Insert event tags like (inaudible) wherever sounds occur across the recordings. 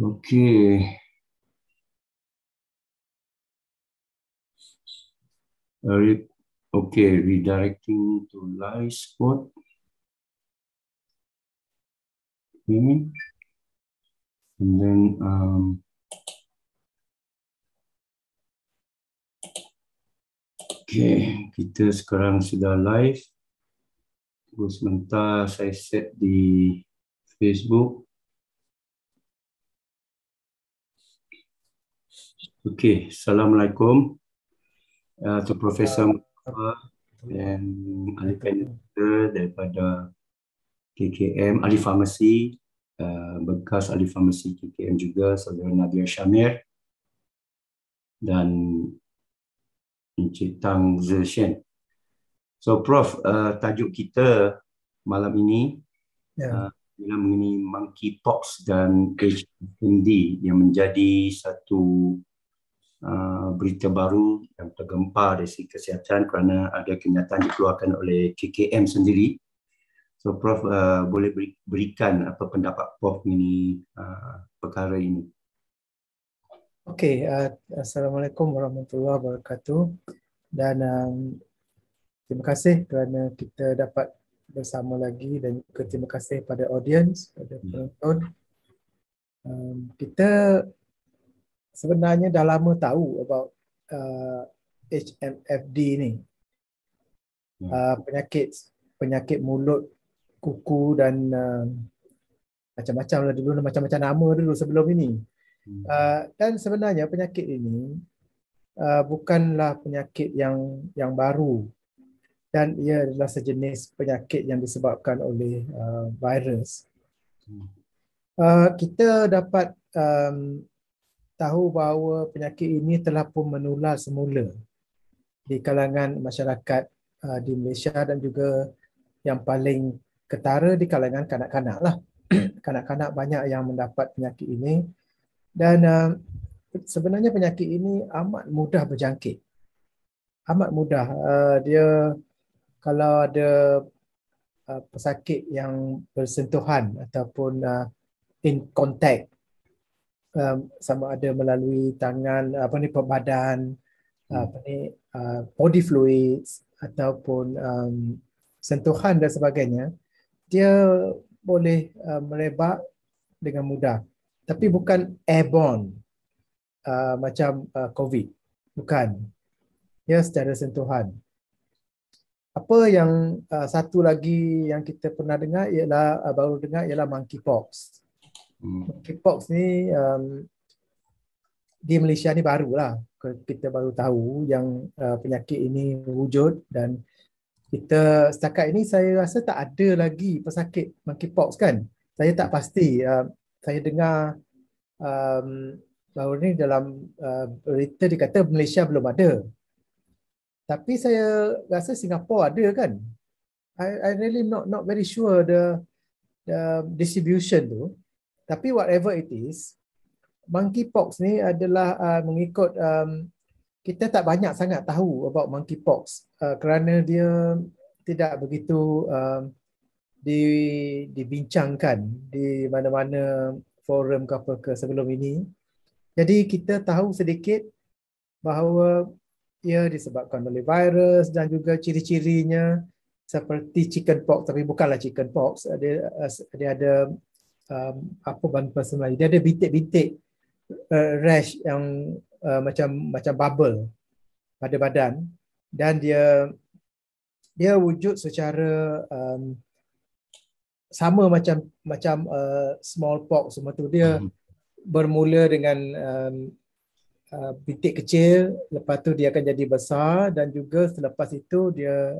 Ok. Okay, redirecting to live spot. Okay. And then um, okay, kita sekarang sudah live. Tunggu sebentar, saya set di Facebook. Okay, Assalamualaikum uh, to Professor Mustafa dan Ali Panjata daripada KKM Ali Farmasi uh, bekas Ali Farmasi KKM juga saudara Nadia Shamir dan Encik Tang Zeshen. So Prof, uh, tajuk kita malam ini ya. ah, ialah yeah. uh, mengenai monkeypox dan HIV yang menjadi satu Uh, berita baru yang tergempar dari segi kesihatan kerana ada kenyataan dikeluarkan oleh KKM sendiri. So Prof uh, boleh berikan apa pendapat Prof mengenai uh, perkara ini? Okey, uh, Assalamualaikum warahmatullahi wabarakatuh dan um, terima kasih kerana kita dapat bersama lagi dan terima kasih pada audience, pada hmm. penonton. Um, kita sebenarnya dah lama tahu about uh, HMFD ni. Hmm. Uh, penyakit penyakit mulut, kuku dan uh, macam-macam lah dulu macam-macam nama dulu sebelum ini. Hmm. Uh, dan sebenarnya penyakit ini uh, bukanlah penyakit yang yang baru dan ia adalah sejenis penyakit yang disebabkan oleh uh, virus. Hmm. Uh, kita dapat um, tahu bahawa penyakit ini telah pun menular semula di kalangan masyarakat uh, di Malaysia dan juga yang paling ketara di kalangan kanak-kanak lah. (clears throat) kanak-kanak banyak yang mendapat penyakit ini dan uh, sebenarnya penyakit ini amat mudah berjangkit. Amat mudah. Uh, dia kalau ada uh, pesakit yang bersentuhan ataupun uh, in contact um, sama ada melalui tangan apa ni perbadan hmm. apa ni uh, body fluids ataupun um, sentuhan dan sebagainya dia boleh uh, merebak dengan mudah tapi hmm. bukan airborne uh, macam uh, covid bukan ya secara sentuhan apa yang uh, satu lagi yang kita pernah dengar ialah uh, baru dengar ialah monkeypox. Hmm. ni um, di Malaysia ni baru lah, kita baru tahu yang uh, penyakit ini wujud dan kita setakat ini saya rasa tak ada lagi pesakit monkeypox kan. Saya tak pasti. Uh, saya dengar um, baru ni dalam uh, berita dikata Malaysia belum ada. Tapi saya rasa Singapura ada kan. I, I really not not very sure the, the distribution tu. Tapi whatever it is, monkeypox ni adalah uh, mengikut um, kita tak banyak sangat tahu about monkeypox uh, kerana dia tidak begitu um, di dibincangkan di mana-mana forum ke apa ke sebelum ini. Jadi kita tahu sedikit bahawa ia disebabkan oleh virus dan juga ciri-cirinya seperti chickenpox tapi bukanlah chickenpox ada uh, dia ada um, apa bahasa Melayu dia ada bintik-bintik uh, rash yang uh, macam macam bubble pada badan dan dia dia wujud secara um, sama macam macam uh, smallpox semua tu dia hmm. bermula dengan um, uh, bintik kecil lepas tu dia akan jadi besar dan juga selepas itu dia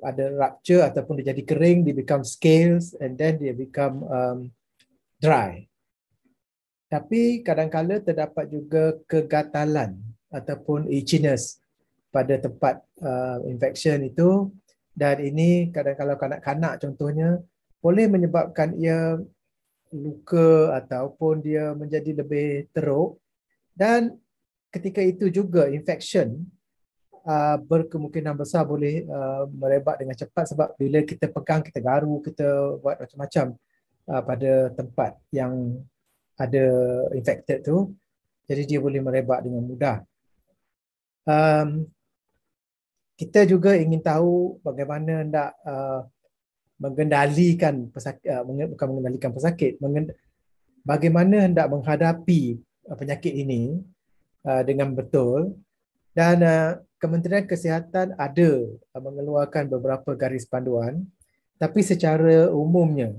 ada rupture ataupun dia jadi kering dia become scales and then dia become um, dry. Tapi kadang kadangkala terdapat juga kegatalan ataupun itchiness pada tempat uh, infection itu dan ini kadang kadangkala kanak-kanak contohnya boleh menyebabkan ia luka ataupun dia menjadi lebih teruk dan ketika itu juga infection uh, berkemungkinan besar boleh uh, merebak dengan cepat sebab bila kita pegang, kita garu, kita buat macam-macam uh, pada tempat yang ada infected tu jadi dia boleh merebak dengan mudah um, kita juga ingin tahu bagaimana hendak uh, mengendalikan pesakit uh, bukan mengendalikan pesakit mengend- bagaimana hendak menghadapi uh, penyakit ini uh, dengan betul dan uh, Kementerian Kesihatan ada uh, mengeluarkan beberapa garis panduan tapi secara umumnya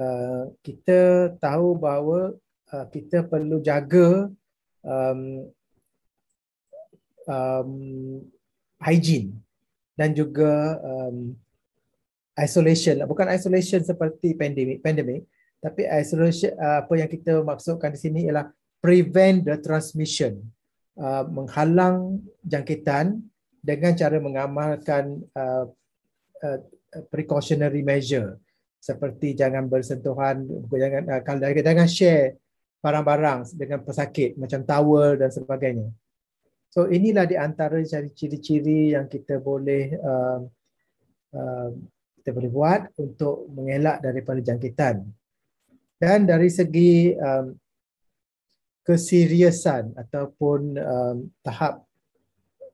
uh, kita tahu bahawa uh, kita perlu jaga um, um, hygiene dan juga um, isolation bukan isolation seperti pandemik pandemik tapi isolation uh, apa yang kita maksudkan di sini ialah prevent the transmission uh, menghalang jangkitan dengan cara mengamalkan uh, uh, precautionary measure seperti jangan bersentuhan jangan ah, kalau jangan share barang-barang dengan pesakit macam towel dan sebagainya. So inilah di antara ciri-ciri yang kita boleh uh, uh, kita boleh buat untuk mengelak daripada jangkitan. Dan dari segi um, keseriusan ataupun um, tahap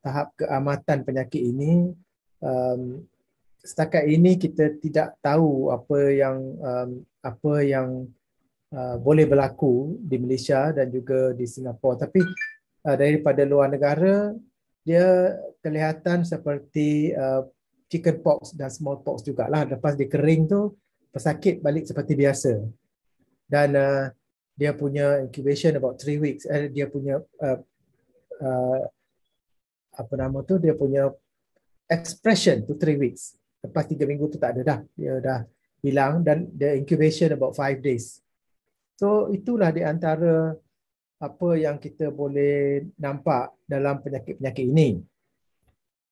tahap keamatan penyakit ini um, setakat ini kita tidak tahu apa yang um, apa yang uh, boleh berlaku di Malaysia dan juga di Singapura tapi uh, daripada luar negara dia kelihatan seperti uh, chicken pox dan small pox jugalah lepas dia kering tu pesakit balik seperti biasa dan uh, dia punya incubation about three weeks eh, dia punya uh, uh, apa nama tu dia punya expression tu three weeks lepas tiga minggu tu tak ada dah dia dah hilang dan the incubation about five days so itulah di antara apa yang kita boleh nampak dalam penyakit-penyakit ini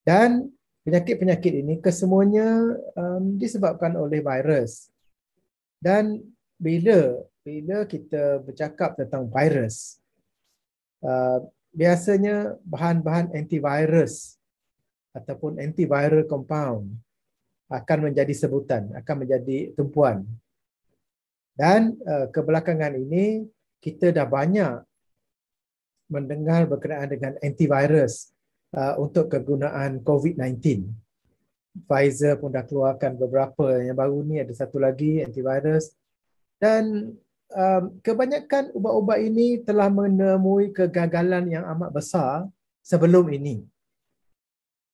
dan penyakit-penyakit ini kesemuanya um, disebabkan oleh virus dan bila bila kita bercakap tentang virus uh, biasanya bahan-bahan antivirus ataupun antiviral compound akan menjadi sebutan, akan menjadi tumpuan. Dan uh, kebelakangan ini kita dah banyak mendengar berkenaan dengan antivirus uh, untuk kegunaan COVID-19. Pfizer pun dah keluarkan beberapa yang baru ni ada satu lagi antivirus dan um, kebanyakan ubat-ubat ini telah menemui kegagalan yang amat besar sebelum ini.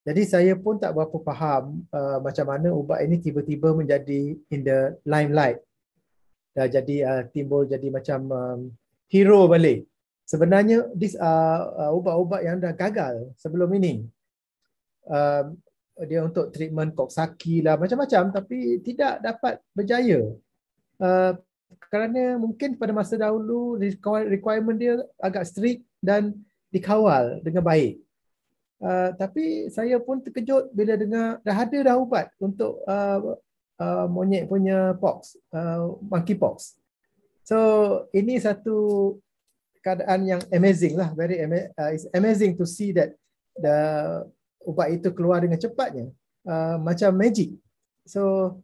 Jadi saya pun tak berapa faham uh, macam mana ubat ini tiba-tiba menjadi in the limelight. Dah jadi uh, timbul jadi macam um, hero balik. Sebenarnya this are uh, uh, ubat-ubat yang dah gagal sebelum ini. Uh, dia untuk treatment koksaki lah macam-macam tapi tidak dapat berjaya. Uh, kerana mungkin pada masa dahulu requirement dia agak strict dan dikawal dengan baik. Ah, tapi saya pun terkejut bila dengar dah ada dah ubat untuk uh, uh, monyet punya pox, uh, monkey pox. So ini satu keadaan yang amazing lah, very ama- uh, it's amazing to see that the ubat itu keluar dengan cepatnya, uh, macam magic. So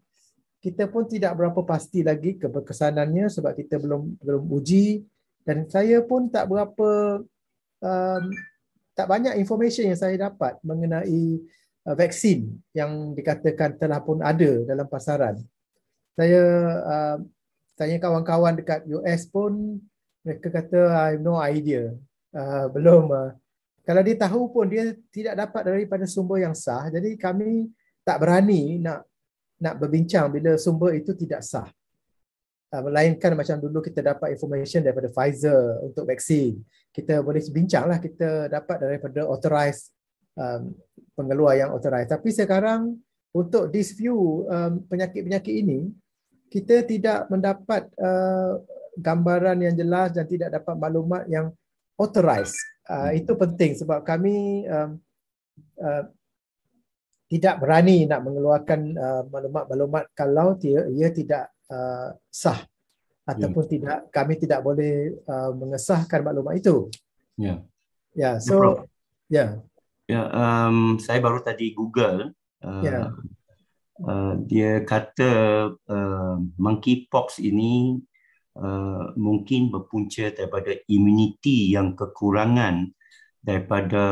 kita pun tidak berapa pasti lagi keberkesanannya sebab kita belum belum uji dan saya pun tak berapa um, tak banyak information yang saya dapat mengenai uh, vaksin yang dikatakan telah pun ada dalam pasaran. Saya uh, tanya kawan-kawan dekat US pun mereka kata I have no idea. Uh, belum uh, kalau dia tahu pun dia tidak dapat daripada sumber yang sah. Jadi kami tak berani nak nak berbincang bila sumber itu tidak sah. Ah, melainkan macam dulu kita dapat information daripada Pfizer untuk vaksin kita boleh bincang lah kita dapat daripada authorized um, pengeluar yang authorized tapi sekarang untuk this view um, penyakit-penyakit ini kita tidak mendapat uh, gambaran yang jelas dan tidak dapat maklumat yang authorized uh, ah, hmm. itu penting sebab kami um, uh, tidak berani nak mengeluarkan uh, maklumat-maklumat kalau dia ia tidak uh, sah ataupun yeah. tidak kami tidak boleh uh, mengesahkan maklumat itu. Ya. Yeah. Ya, yeah, so ya. ya, yeah. yeah, um saya baru tadi Google uh, yeah. uh, dia kata uh, monkeypox ini uh, mungkin berpunca daripada imuniti yang kekurangan daripada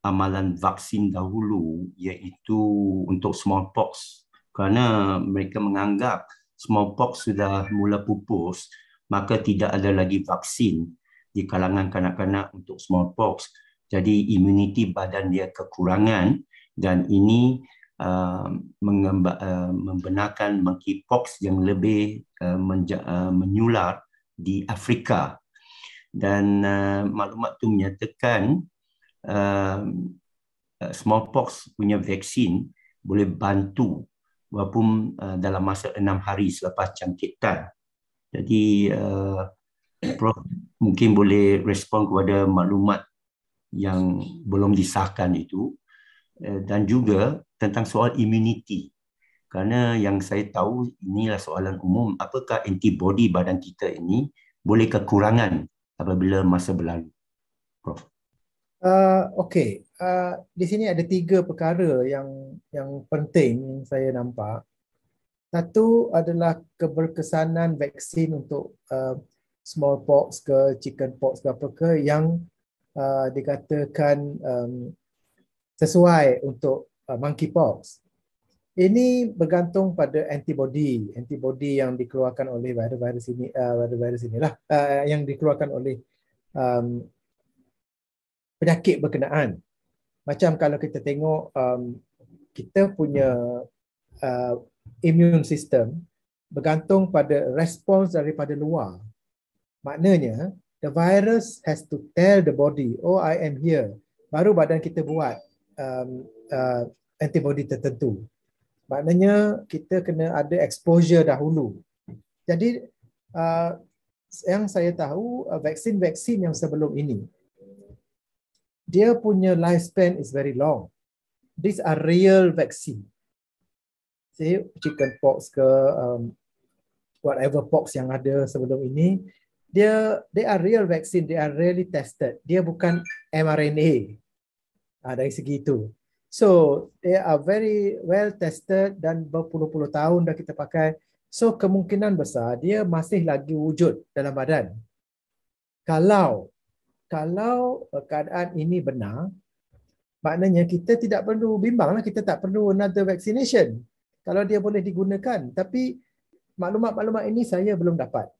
amalan vaksin dahulu iaitu untuk smallpox kerana mereka menganggap smallpox sudah mula pupus, maka tidak ada lagi vaksin di kalangan kanak-kanak untuk smallpox. Jadi imuniti badan dia kekurangan dan ini uh, mengemba, uh, membenarkan monkeypox yang lebih uh, uh, menyular di Afrika. Dan uh, maklumat itu menyatakan uh, uh, smallpox punya vaksin boleh bantu walaupun uh, dalam masa enam hari selepas cangkitan. Jadi uh, Prof mungkin boleh respon kepada maklumat yang belum disahkan itu eh, dan juga tentang soal imuniti kerana yang saya tahu inilah soalan umum apakah antibodi badan kita ini boleh kekurangan apabila masa berlalu Prof Uh, okay. Uh, di sini ada tiga perkara yang yang penting yang saya nampak. Satu adalah keberkesanan vaksin untuk uh, smallpox ke chickenpox ke apa ke yang uh, dikatakan um, sesuai untuk uh, monkeypox. Ini bergantung pada antibody, antibody yang dikeluarkan oleh virus-virus ini, uh, virus-virus inilah uh, yang dikeluarkan oleh um, penyakit berkenaan. Macam kalau kita tengok um, kita punya uh, immune system bergantung pada respons daripada luar. Maknanya the virus has to tell the body, oh I am here. Baru badan kita buat um, uh, antibody tertentu. Maknanya kita kena ada exposure dahulu. Jadi uh, yang saya tahu uh, vaksin-vaksin yang sebelum ini dia punya lifespan is very long. These are real vaccine. Say chicken pox ke um, whatever pox yang ada sebelum ini, dia they are real vaccine. They are really tested. Dia bukan mRNA. Ah, dari segi itu. So they are very well tested dan berpuluh-puluh tahun dah kita pakai. So kemungkinan besar dia masih lagi wujud dalam badan. Kalau kalau eh, keadaan ini benar, maknanya kita tidak perlu bimbanglah kita tak perlu another vaccination kalau dia boleh digunakan. Tapi maklumat-maklumat ini saya belum dapat.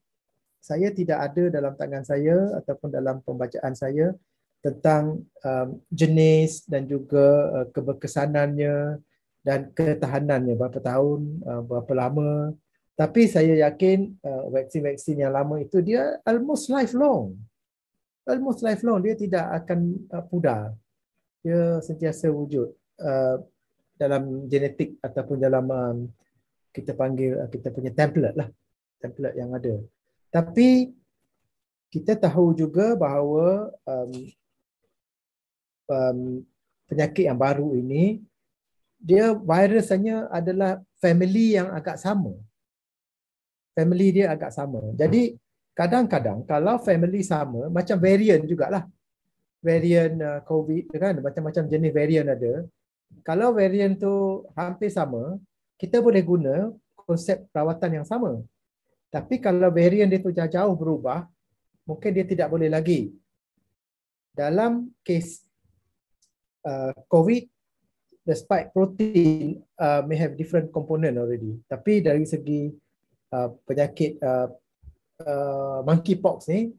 Saya tidak ada dalam tangan saya ataupun dalam pembacaan saya tentang um, jenis dan juga uh, keberkesanannya dan ketahanannya berapa tahun, uh, berapa lama. Tapi saya yakin uh, vaksin-vaksin yang lama itu dia almost lifelong almost lifelong dia tidak akan uh, pudar dia sentiasa wujud uh, dalam genetik ataupun dalam um, kita panggil uh, kita punya template lah template yang ada tapi kita tahu juga bahawa um, um, penyakit yang baru ini dia virusnya adalah family yang agak sama family dia agak sama jadi hmm kadang-kadang kalau family sama macam varian jugalah varian uh, covid kan macam-macam jenis varian ada kalau varian tu hampir sama kita boleh guna konsep perawatan yang sama tapi kalau varian dia tu jauh-jauh berubah mungkin dia tidak boleh lagi dalam kes uh, covid the spike protein uh, may have different component already tapi dari segi uh, penyakit uh, uh, monkeypox ni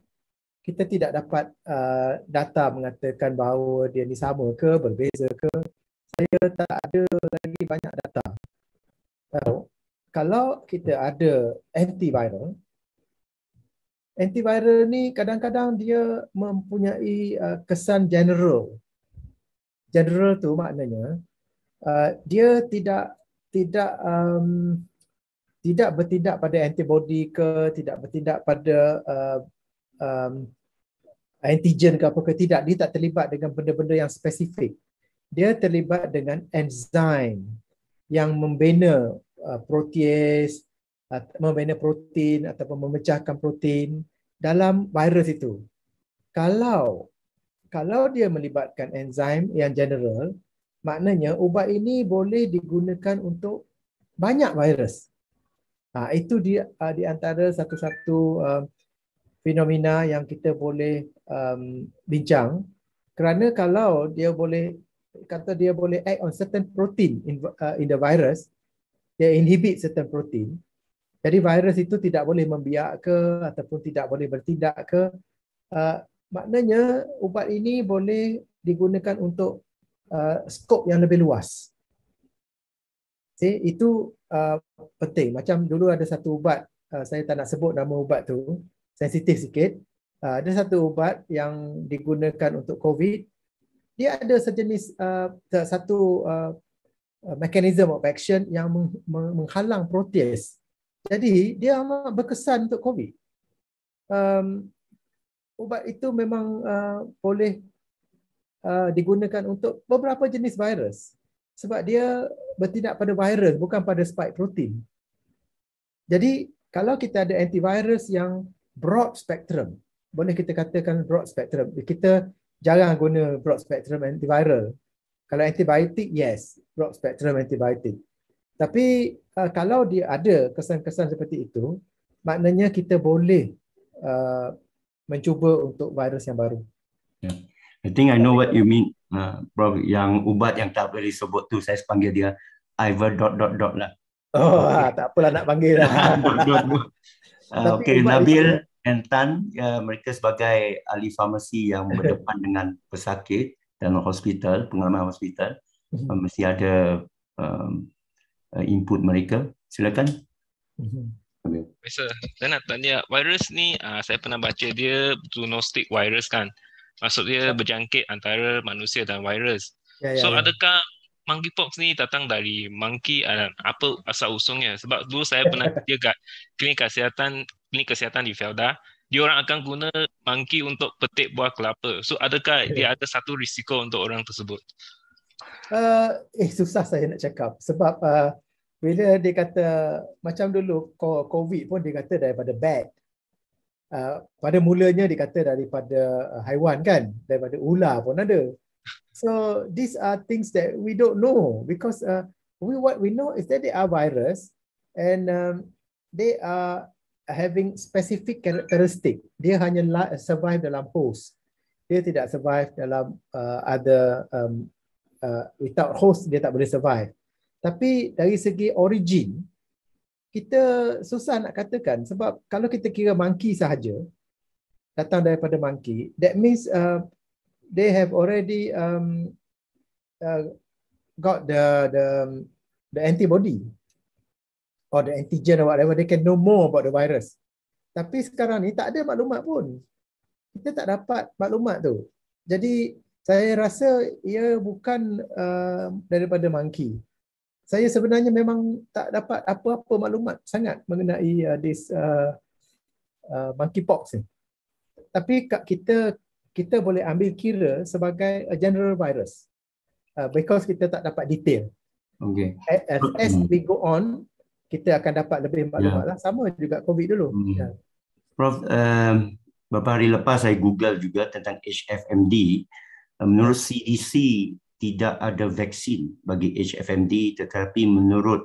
kita tidak dapat uh, data mengatakan bahawa dia ni sama ke berbeza ke saya tak ada lagi banyak data tahu kalau kita ada antiviral antiviral ni kadang-kadang dia mempunyai uh, kesan general general tu maknanya uh, dia tidak tidak um, tidak bertindak pada antibody ke tidak bertindak pada uh, um, antigen ke apa ke tidak dia tak terlibat dengan benda-benda yang spesifik dia terlibat dengan enzim yang membina uh, protease uh, membina protein ataupun memecahkan protein dalam virus itu kalau kalau dia melibatkan enzim, yang general maknanya ubat ini boleh digunakan untuk banyak virus Ha, itu di, ah, di antara satu-satu um, fenomena yang kita boleh um, bincang. Kerana kalau dia boleh kata dia boleh act on certain protein in, uh, in the virus, dia inhibit certain protein. Jadi virus itu tidak boleh membiak ke ataupun tidak boleh bertindak ke. Uh, maknanya ubat ini boleh digunakan untuk uh, skop yang lebih luas. See, itu uh, penting. Macam dulu ada satu ubat, uh, saya tak nak sebut nama ubat tu, sensitif sikit. Uh, ada satu ubat yang digunakan untuk COVID. Dia ada sejenis uh, satu uh, mechanism of action yang menghalang protes. Jadi dia amat berkesan untuk COVID. Um, ubat itu memang uh, boleh uh, digunakan untuk beberapa jenis virus sebab dia bertindak pada virus bukan pada spike protein. Jadi kalau kita ada antivirus yang broad spectrum, boleh kita katakan broad spectrum. Kita jarang guna broad spectrum antiviral. Kalau antibiotik, yes, broad spectrum antibiotik. Tapi uh, kalau dia ada kesan-kesan seperti itu, maknanya kita boleh uh, mencuba untuk virus yang baru. Yeah. I think I know what you mean. Uh, yang ubat yang tak boleh sebut tu saya panggil dia Iver dot dot dot lah. Oh, okay. Ah, tak apalah nak panggil lah. uh, (laughs) ah, okay, Nabil and Tan, uh, mereka sebagai ahli farmasi yang berdepan dengan pesakit dan hospital, pengalaman hospital, uh, mesti ada um, uh, input mereka. Silakan. Okay. Saya nak tanya, virus ni uh, saya pernah baca dia zoonotic virus kan. Maksud dia berjangkit antara manusia dan virus. Ya, ya, so ya. adakah monkeypox ni datang dari monkey dan ah, apa asal usungnya? Sebab dulu saya pernah dia (laughs) kat klinik kesihatan klinik kesihatan di Felda. Dia orang akan guna monkey untuk petik buah kelapa. So adakah ya, ya. dia ada satu risiko untuk orang tersebut? Uh, eh susah saya nak cakap sebab uh, bila dia kata macam dulu COVID pun dia kata daripada bat. Ah, pada mulanya dikata daripada ah, haiwan kan daripada ular pun ada so these are things that we don't know because uh, we what we know is that they are virus and um, they are having specific characteristic dia hanya survive dalam host dia tidak survive dalam uh, other um, uh, without host dia tak boleh survive tapi dari segi origin kita susah nak katakan sebab kalau kita kira monkey sahaja datang daripada monkey that means uh, they have already um, uh, got the the the antibody or the antigen or whatever they can know more about the virus tapi sekarang ni tak ada maklumat pun kita tak dapat maklumat tu jadi saya rasa ia bukan uh, daripada monkey saya sebenarnya memang tak dapat apa-apa maklumat sangat mengenai uh, this uh, uh, monkeypox ni. Tapi kita kita boleh ambil kira sebagai a general virus uh, because kita tak dapat detail. Okay. As, as hmm. we go on, kita akan dapat lebih ya. maklumat yeah. lah. Sama juga COVID dulu. Mm. Yeah. Prof, um, beberapa hari lepas saya google juga tentang HFMD. Menurut CDC, tidak ada vaksin bagi HFMD tetapi menurut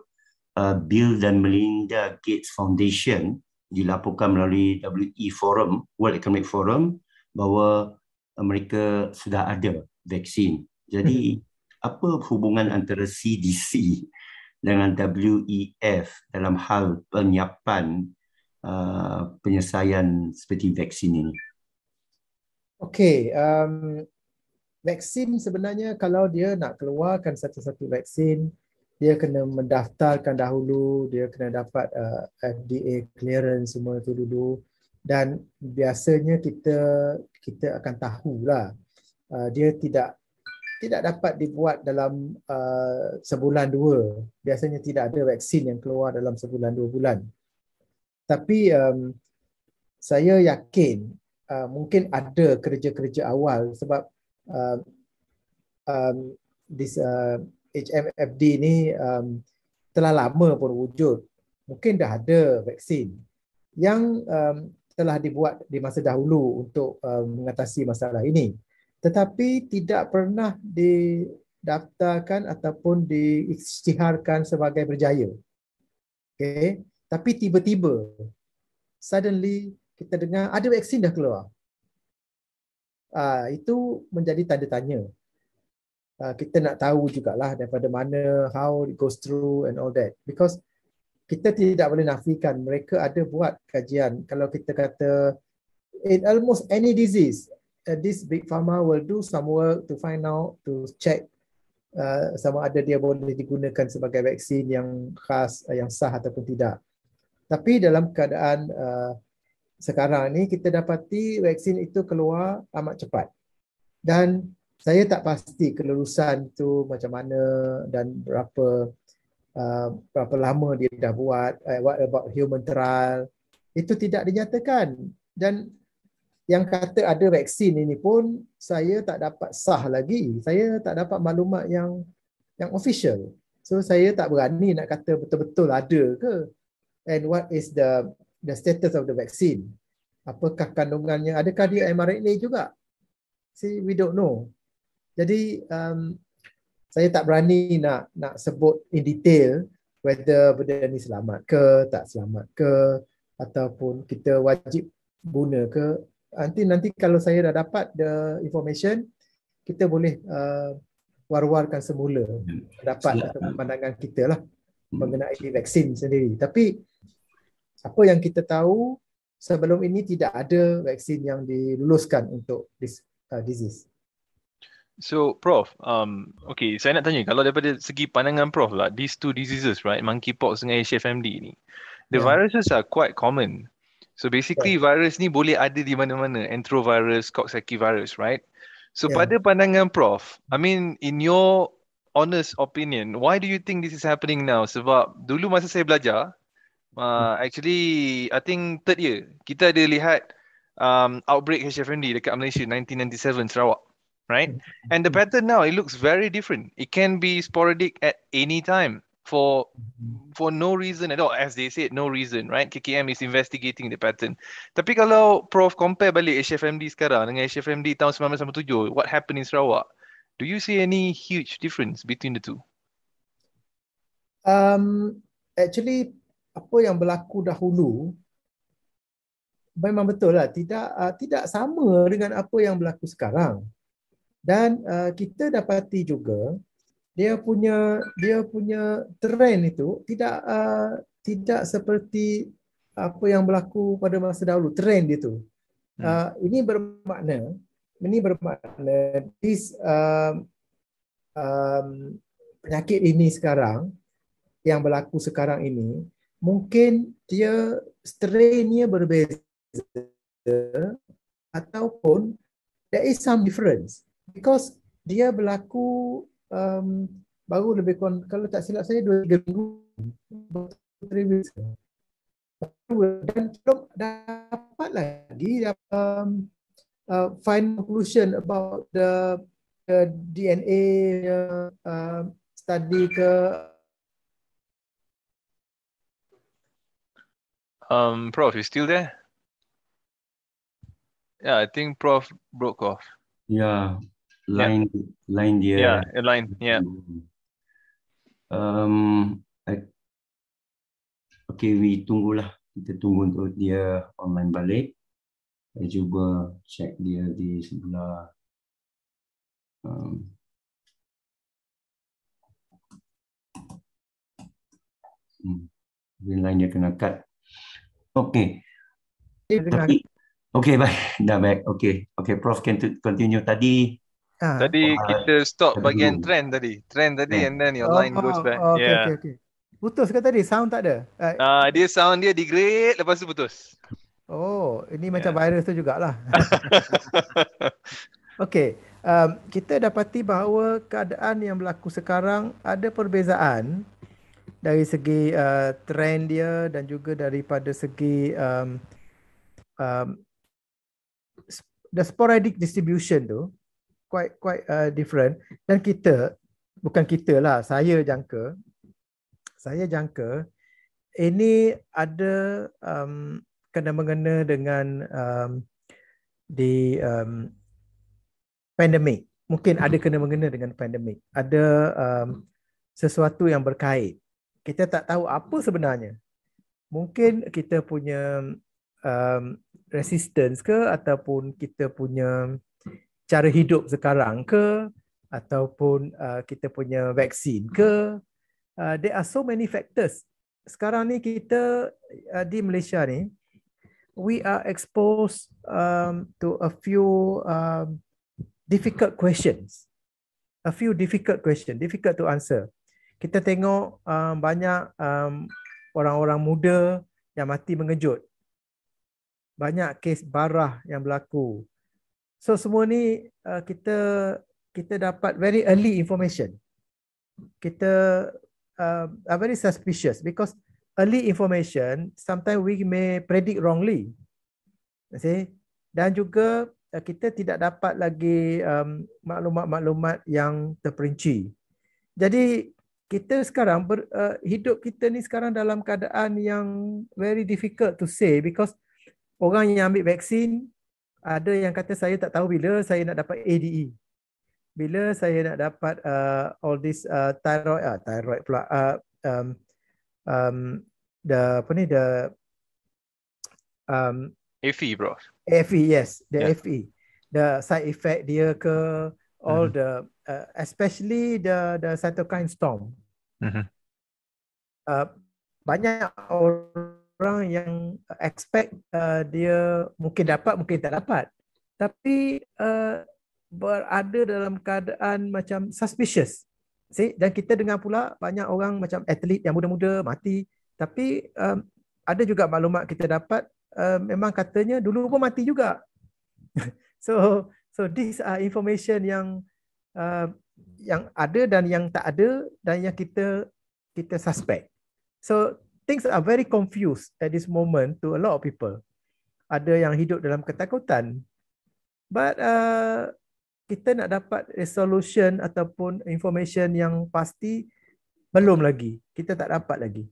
uh, Bill dan Melinda Gates Foundation dilaporkan melalui WE Forum, World Economic Forum bahawa mereka sudah ada vaksin. Jadi hmm. apa hubungan antara CDC dengan WEF dalam hal penyiapan uh, penyelesaian seperti vaksin ini? Okey, um, vaksin sebenarnya kalau dia nak keluarkan satu-satu vaksin dia kena mendaftarkan dahulu dia kena dapat uh, FDA clearance semua itu dulu dan biasanya kita kita akan tahulah uh, dia tidak tidak dapat dibuat dalam uh, sebulan dua biasanya tidak ada vaksin yang keluar dalam sebulan dua bulan tapi um, saya yakin uh, mungkin ada kerja-kerja awal sebab Um, um, this uh, HMFD ni um, telah lama pun wujud. Mungkin dah ada vaksin yang um, telah dibuat di masa dahulu untuk um, mengatasi masalah ini. Tetapi tidak pernah didaftarkan ataupun diisytiharkan sebagai berjaya. Okay. Tapi tiba-tiba, suddenly kita dengar ada vaksin dah keluar. Uh, itu menjadi tanda tanya. Uh, kita nak tahu juga lah daripada mana, how it goes through and all that. Because kita tidak boleh nafikan mereka ada buat kajian. Kalau kita kata in almost any disease, uh, this big pharma will do some work to find out, to check uh, sama ada dia boleh digunakan sebagai vaksin yang khas, uh, yang sah ataupun tidak. Tapi dalam keadaan uh, sekarang ni kita dapati vaksin itu keluar amat cepat. Dan saya tak pasti kelulusan tu macam mana dan berapa uh, berapa lama dia dah buat uh, what about human trial itu tidak dinyatakan dan yang kata ada vaksin ini pun saya tak dapat sah lagi saya tak dapat maklumat yang yang official so saya tak berani nak kata betul-betul ada ke and what is the the status of the vaccine. Apakah kandungannya? Adakah dia mRNA juga? See, we don't know. Jadi um, saya tak berani nak nak sebut in detail whether benda ni selamat ke tak selamat ke ataupun kita wajib guna ke nanti nanti kalau saya dah dapat the information kita boleh uh, war-warkan semula hmm. dapat pandangan kita lah hmm. mengenai vaksin sendiri tapi apa yang kita tahu sebelum ini tidak ada vaksin yang diluluskan untuk this uh, disease. So prof um okay saya nak tanya kalau daripada segi pandangan prof lah these two diseases right monkeypox dengan HFMD ni the yeah. viruses are quite common. So basically yeah. virus ni boleh ada di mana-mana enterovirus coxsackie virus right. So yeah. pada pandangan prof I mean in your honest opinion why do you think this is happening now sebab dulu masa saya belajar uh, actually I think third year kita ada lihat um, outbreak HFMD dekat Malaysia 1997 Sarawak right mm-hmm. and the pattern now it looks very different it can be sporadic at any time for mm-hmm. for no reason at all as they said no reason right KKM is investigating the pattern tapi kalau prof compare balik HFMD sekarang dengan HFMD tahun 1997 what happened in Sarawak do you see any huge difference between the two um actually apa yang berlaku dahulu memang betul lah tidak uh, tidak sama dengan apa yang berlaku sekarang dan uh, kita dapati juga dia punya dia punya trend itu tidak uh, tidak seperti apa yang berlaku pada masa dahulu trend dia tu hmm. uh, ini bermakna ini bermakna this um, um, penyakit ini sekarang yang berlaku sekarang ini mungkin dia strainnya berbeza ataupun there is some difference because dia berlaku um, baru lebih kurang kalau tak silap saya 2 3 minggu dan belum dapat lagi um, uh, final conclusion about the, the DNA uh, study ke Um, Prof, you still there? Yeah, I think Prof broke off. Yeah, line, yeah. line the. Yeah, a line. Yeah. Um, I, okay, we tunggulah. Kita tunggu untuk dia online balik. Saya cuba check dia di sebelah. Um, hmm, line dia kena cut. Okay. Eh, Tapi okay baik dah baik. Okay, okay prof can continue tadi. Ha. Tadi uh, kita stop bagian trend tadi. Trend tadi yeah. and then your oh, line goes oh, back. Oh, okay, yeah. Okey okey Putus ke tadi? Sound tak ada. Ah uh, dia sound dia degrade lepas tu putus. Oh, ini yeah. macam virus tu jugalah. (laughs) okey. Um, kita dapati bahawa keadaan yang berlaku sekarang ada perbezaan dari segi uh, trend dia dan juga daripada segi um, um, the sporadic distribution tu quite quite uh, different dan kita bukan kita lah saya jangka saya jangka ini ada um, kena mengena dengan um, di um, pandemik mungkin ada kena mengena dengan pandemik ada um, sesuatu yang berkait kita tak tahu apa sebenarnya. Mungkin kita punya um, resistance ke ataupun kita punya cara hidup sekarang ke ataupun uh, kita punya vaksin ke. Uh, there are so many factors. Sekarang ni kita uh, di Malaysia ni, we are exposed um, to a few um, difficult questions. A few difficult questions, difficult to answer kita tengok um, banyak um, orang-orang muda yang mati mengejut. Banyak kes barah yang berlaku. So semua ni uh, kita kita dapat very early information. Kita uh, are very suspicious because early information sometimes we may predict wrongly. See? Dan juga uh, kita tidak dapat lagi um, maklumat-maklumat yang terperinci. Jadi kita sekarang ber, uh, hidup kita ni sekarang dalam keadaan yang very difficult to say because orang yang ambil vaksin ada yang kata saya tak tahu bila saya nak dapat ADE. Bila saya nak dapat uh, all this uh, thyroid uh, thyroid pula uh, um um the apa ni the um FE bro. FE yes, the yeah. FE. The side effect dia ke all mm-hmm. the uh, especially the the cytokine storm. Mm-hmm. Uh, banyak orang yang expect uh, dia mungkin dapat, mungkin tak dapat. Tapi uh, berada dalam keadaan macam suspicious. See? Dan kita dengar pula banyak orang macam atlet yang muda-muda mati. Tapi um, ada juga maklumat kita dapat uh, memang katanya dulu pun mati juga. (laughs) so so these are information yang uh, yang ada dan yang tak ada dan yang kita kita suspect. So things are very confused at this moment to a lot of people. Ada yang hidup dalam ketakutan. But uh, kita nak dapat resolution ataupun information yang pasti belum lagi. Kita tak dapat lagi.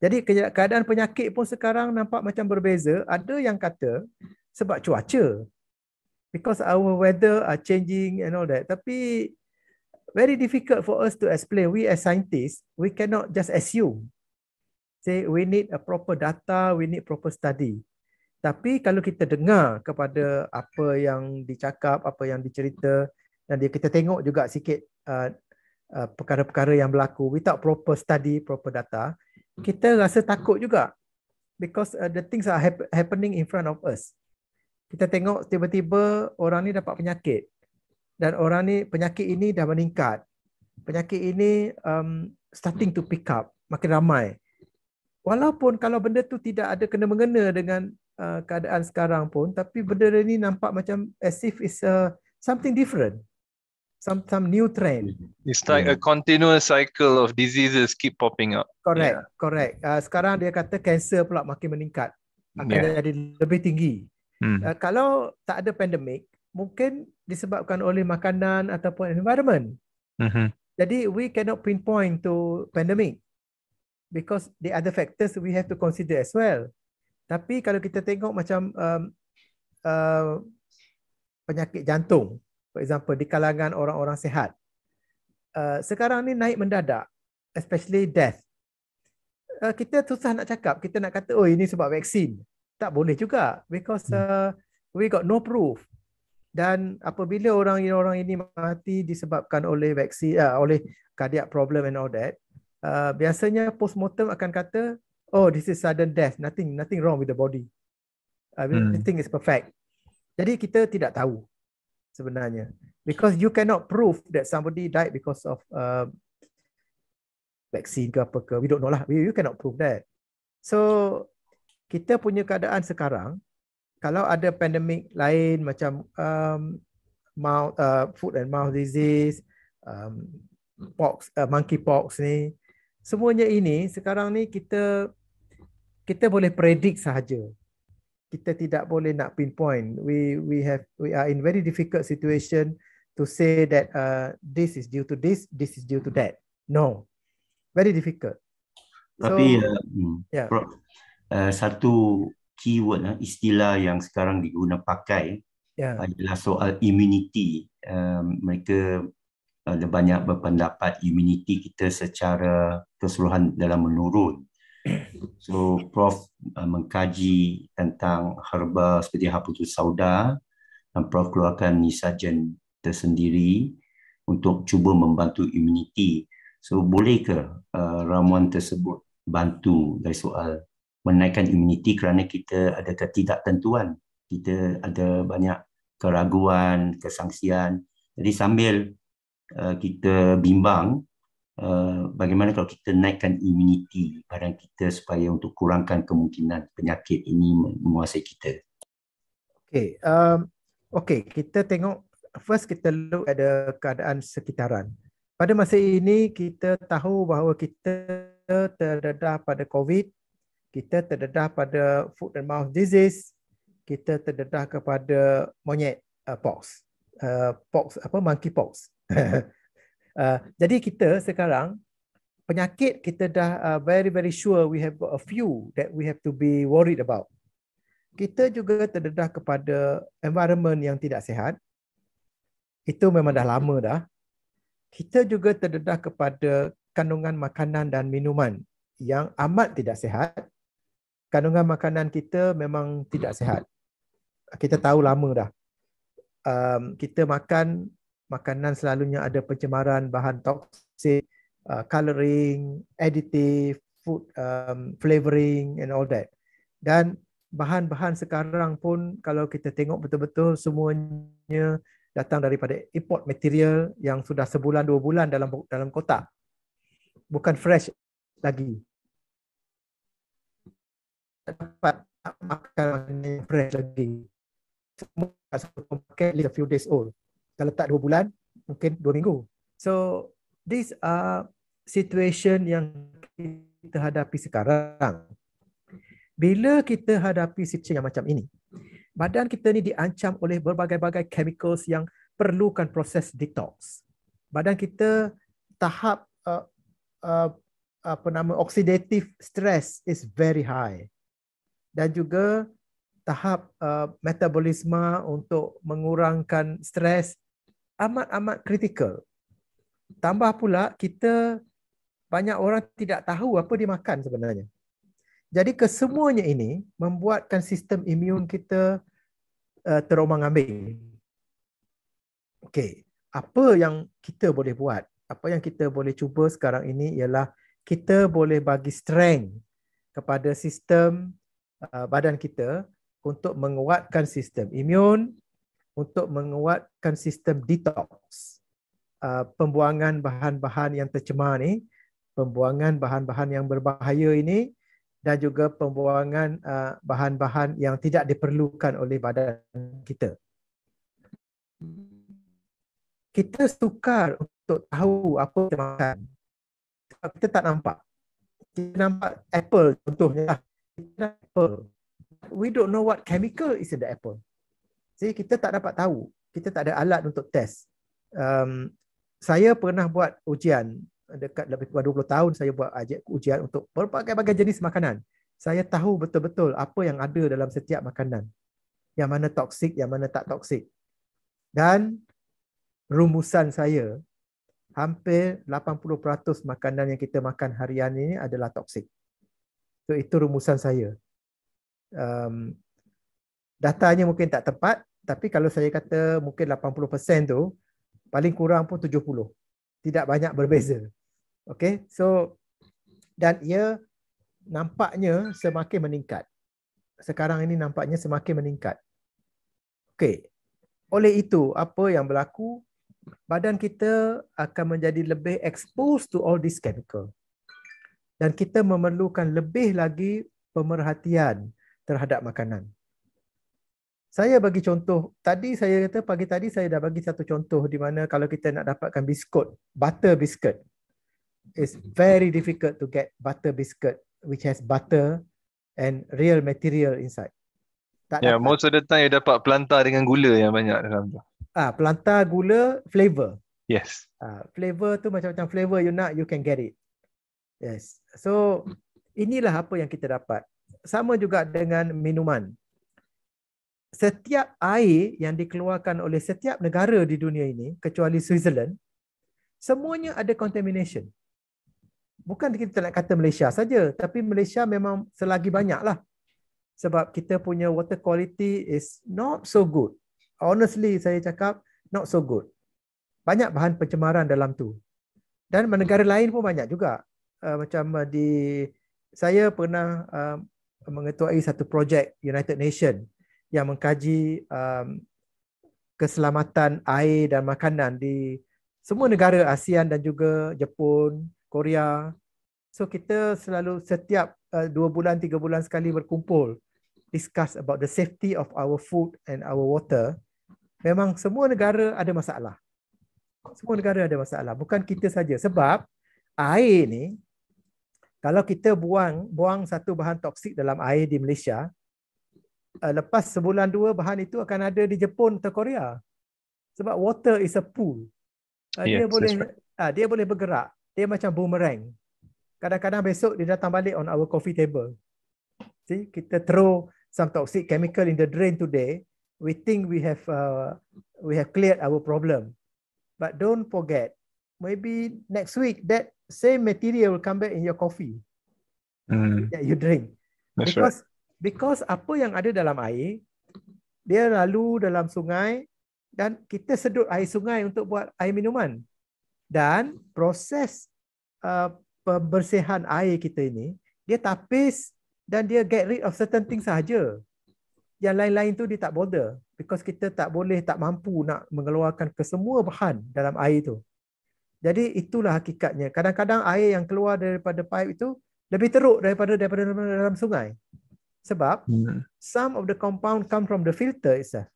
Jadi keadaan penyakit pun sekarang nampak macam berbeza. Ada yang kata sebab cuaca. Because our weather are changing and all that. Tapi very difficult for us to explain. We as scientists, we cannot just assume. Say we need a proper data, we need proper study. Tapi kalau kita dengar kepada apa yang dicakap, apa yang dicerita, dan kita tengok juga sikit uh, Uh, perkara-perkara yang berlaku without proper study, proper data, kita rasa takut juga because uh, the things are hap- happening in front of us. Kita tengok tiba-tiba orang ni dapat penyakit, dan orang ni penyakit ini dah meningkat. Penyakit ini um, starting to pick up, makin ramai. Walaupun kalau benda tu tidak ada kena mengena dengan uh, keadaan sekarang pun, tapi benda ni nampak macam as if is uh, something different. Some some new trend. It's like yeah. a continuous cycle of diseases keep popping up. Correct, yeah. correct. Uh, sekarang dia kata kanser pula makin meningkat. Akan yeah. jadi lebih tinggi. Hmm. Uh, kalau tak ada pandemik, mungkin disebabkan oleh makanan ataupun environment. Uh-huh. Jadi we cannot pinpoint to pandemic because the other factors we have to consider as well. Tapi kalau kita tengok macam um, uh, penyakit jantung, for example di kalangan orang-orang sehat, uh, sekarang ni naik mendadak, especially death. Uh, kita susah nak cakap, kita nak kata oh ini sebab vaksin. Tak boleh juga because hmm. uh, we got no proof dan apabila orang ini orang ini mati disebabkan oleh vaksin uh, ah, oleh cardiac problem and all that uh, biasanya postmortem akan kata oh this is sudden death nothing nothing wrong with the body ah, hmm. everything hmm. is perfect jadi kita tidak tahu sebenarnya because you cannot prove that somebody died because of uh, vaksin ke apa ke we don't know lah you cannot prove that so kita punya keadaan sekarang kalau ada pandemik lain macam um, mouth, uh, food and mouth disease, um, pox, uh, monkey pox ni, semuanya ini sekarang ni kita kita boleh predik sahaja. Kita tidak boleh nak pinpoint. We we have we are in very difficult situation to say that uh, this is due to this, this is due to that. No, very difficult. Tapi so, uh, hmm. yeah. uh, satu keyword lah istilah yang sekarang diguna pakai yeah. adalah soal immunity um, mereka eh, ada banyak berpendapat immunity kita secara keseluruhan dalam menurun (clears throat) so prof eh, mengkaji tentang herba seperti haputus sauda dan prof keluarkan nisajen tersendiri untuk cuba membantu immunity so boleh ke uh, ramuan tersebut bantu dari soal menaikkan imuniti kerana kita ada ketidaktentuan. Kita ada banyak keraguan, kesangsian. Jadi sambil uh, kita bimbang uh, bagaimana kalau kita naikkan imuniti badan kita supaya untuk kurangkan kemungkinan penyakit ini menguasai kita. Okay, um, okay. kita tengok first kita look at the keadaan sekitaran. Pada masa ini kita tahu bahawa kita terdedah pada COVID kita terdedah pada foot and mouth disease, kita terdedah kepada monyet uh, pox, uh, pox apa monkey pox. (laughs) uh, jadi kita sekarang penyakit kita dah uh, very very sure we have got a few that we have to be worried about. Kita juga terdedah kepada environment yang tidak sihat. Itu memang dah lama dah. Kita juga terdedah kepada kandungan makanan dan minuman yang amat tidak sihat kandungan makanan kita memang tidak sihat. Kita tahu lama dah. Um, kita makan makanan selalunya ada pencemaran bahan toksik, uh, coloring, additive, food um, flavoring and all that. Dan bahan-bahan sekarang pun kalau kita tengok betul-betul semuanya datang daripada import material yang sudah sebulan dua bulan dalam dalam kotak. Bukan fresh lagi tak dapat makan makanan yang fresh lagi. Semua satu paket is a few days old. Kalau tak dua bulan, mungkin dua minggu. So, this uh, situation yang kita hadapi sekarang. Bila kita hadapi situasi yang macam ini, badan kita ni diancam oleh berbagai-bagai chemicals yang perlukan proses detox. Badan kita tahap uh, uh, apa nama oxidative stress is very high dan juga tahap uh, metabolisme untuk mengurangkan stres amat-amat kritikal. Tambah pula kita banyak orang tidak tahu apa dia makan sebenarnya. Jadi kesemuanya ini membuatkan sistem imun kita uh, terombang-ambing. Okey, apa yang kita boleh buat? Apa yang kita boleh cuba sekarang ini ialah kita boleh bagi strength kepada sistem Uh, badan kita untuk menguatkan sistem imun, untuk menguatkan sistem detox. Uh, pembuangan bahan-bahan yang tercemar ni, pembuangan bahan-bahan yang berbahaya ini dan juga pembuangan uh, bahan-bahan yang tidak diperlukan oleh badan kita. Kita sukar untuk tahu apa kita makan. Kita tak nampak. Kita nampak apple contohnya lah the apple. We don't know what chemical is in the apple. See, kita tak dapat tahu. Kita tak ada alat untuk test. Um, saya pernah buat ujian dekat lebih kurang 20 tahun saya buat ujian untuk berbagai-bagai jenis makanan. Saya tahu betul-betul apa yang ada dalam setiap makanan. Yang mana toksik, yang mana tak toksik. Dan rumusan saya hampir 80% makanan yang kita makan harian ini adalah toksik. So itu rumusan saya. Um, datanya mungkin tak tepat, tapi kalau saya kata mungkin 80% tu, paling kurang pun 70%. Tidak banyak berbeza. Okay, so dan ia nampaknya semakin meningkat. Sekarang ini nampaknya semakin meningkat. Okay, oleh itu apa yang berlaku? Badan kita akan menjadi lebih exposed to all these chemicals dan kita memerlukan lebih lagi pemerhatian terhadap makanan. Saya bagi contoh, tadi saya kata pagi tadi saya dah bagi satu contoh di mana kalau kita nak dapatkan biskut, butter biscuit. It's very difficult to get butter biscuit which has butter and real material inside. Ya, yeah, dapat. most of the time you dapat pelanta dengan gula yang banyak dalam tu. Ah, pelanta, gula, flavor. Yes. Ah, flavor tu macam-macam flavor you nak, you can get it. Yes. So inilah apa yang kita dapat. Sama juga dengan minuman. Setiap air yang dikeluarkan oleh setiap negara di dunia ini kecuali Switzerland semuanya ada contamination. Bukan kita nak kata Malaysia saja, tapi Malaysia memang selagi banyaklah. Sebab kita punya water quality is not so good. Honestly saya cakap not so good. Banyak bahan pencemaran dalam tu. Dan negara lain pun banyak juga uh, macam uh, di saya pernah uh, mengetuai satu projek United Nation yang mengkaji um, keselamatan air dan makanan di semua negara ASEAN dan juga Jepun, Korea. So kita selalu setiap uh, dua bulan, tiga bulan sekali berkumpul discuss about the safety of our food and our water. Memang semua negara ada masalah. Semua negara ada masalah. Bukan kita saja. Sebab air ni kalau kita buang buang satu bahan toksik dalam air di Malaysia uh, lepas sebulan dua bahan itu akan ada di Jepun atau Korea sebab water is a pool uh, eh, yeah, dia boleh right. uh, dia boleh bergerak dia macam boomerang kadang-kadang besok dia datang balik on our coffee table see kita throw some toxic chemical in the drain today we think we have uh, we have cleared our problem but don't forget maybe next week that same material will come back in your coffee mm. that you drink. That's because right. because apa yang ada dalam air dia lalu dalam sungai dan kita sedut air sungai untuk buat air minuman dan proses uh, pembersihan air kita ini dia tapis dan dia get rid of certain things sahaja yang lain-lain tu dia tak bother because kita tak boleh tak mampu nak mengeluarkan kesemua bahan dalam air tu. Jadi itulah hakikatnya. Kadang-kadang air yang keluar daripada pipe itu lebih teruk daripada daripada dalam sungai. Sebab hmm. some of the compound come from the filter itself.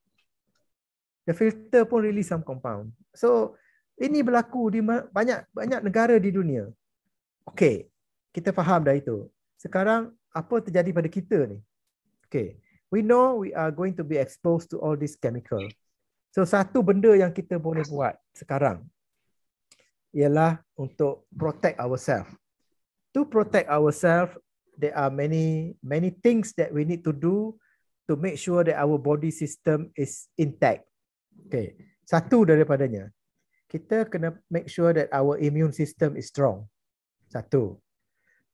The filter pun release some compound. So ini berlaku di banyak banyak negara di dunia. Okay, kita faham dah itu. Sekarang apa terjadi pada kita ni? Okay, we know we are going to be exposed to all this chemical. So satu benda yang kita boleh buat sekarang ialah untuk protect ourselves. To protect ourselves, there are many many things that we need to do to make sure that our body system is intact. Okay, satu daripadanya, kita kena make sure that our immune system is strong. Satu.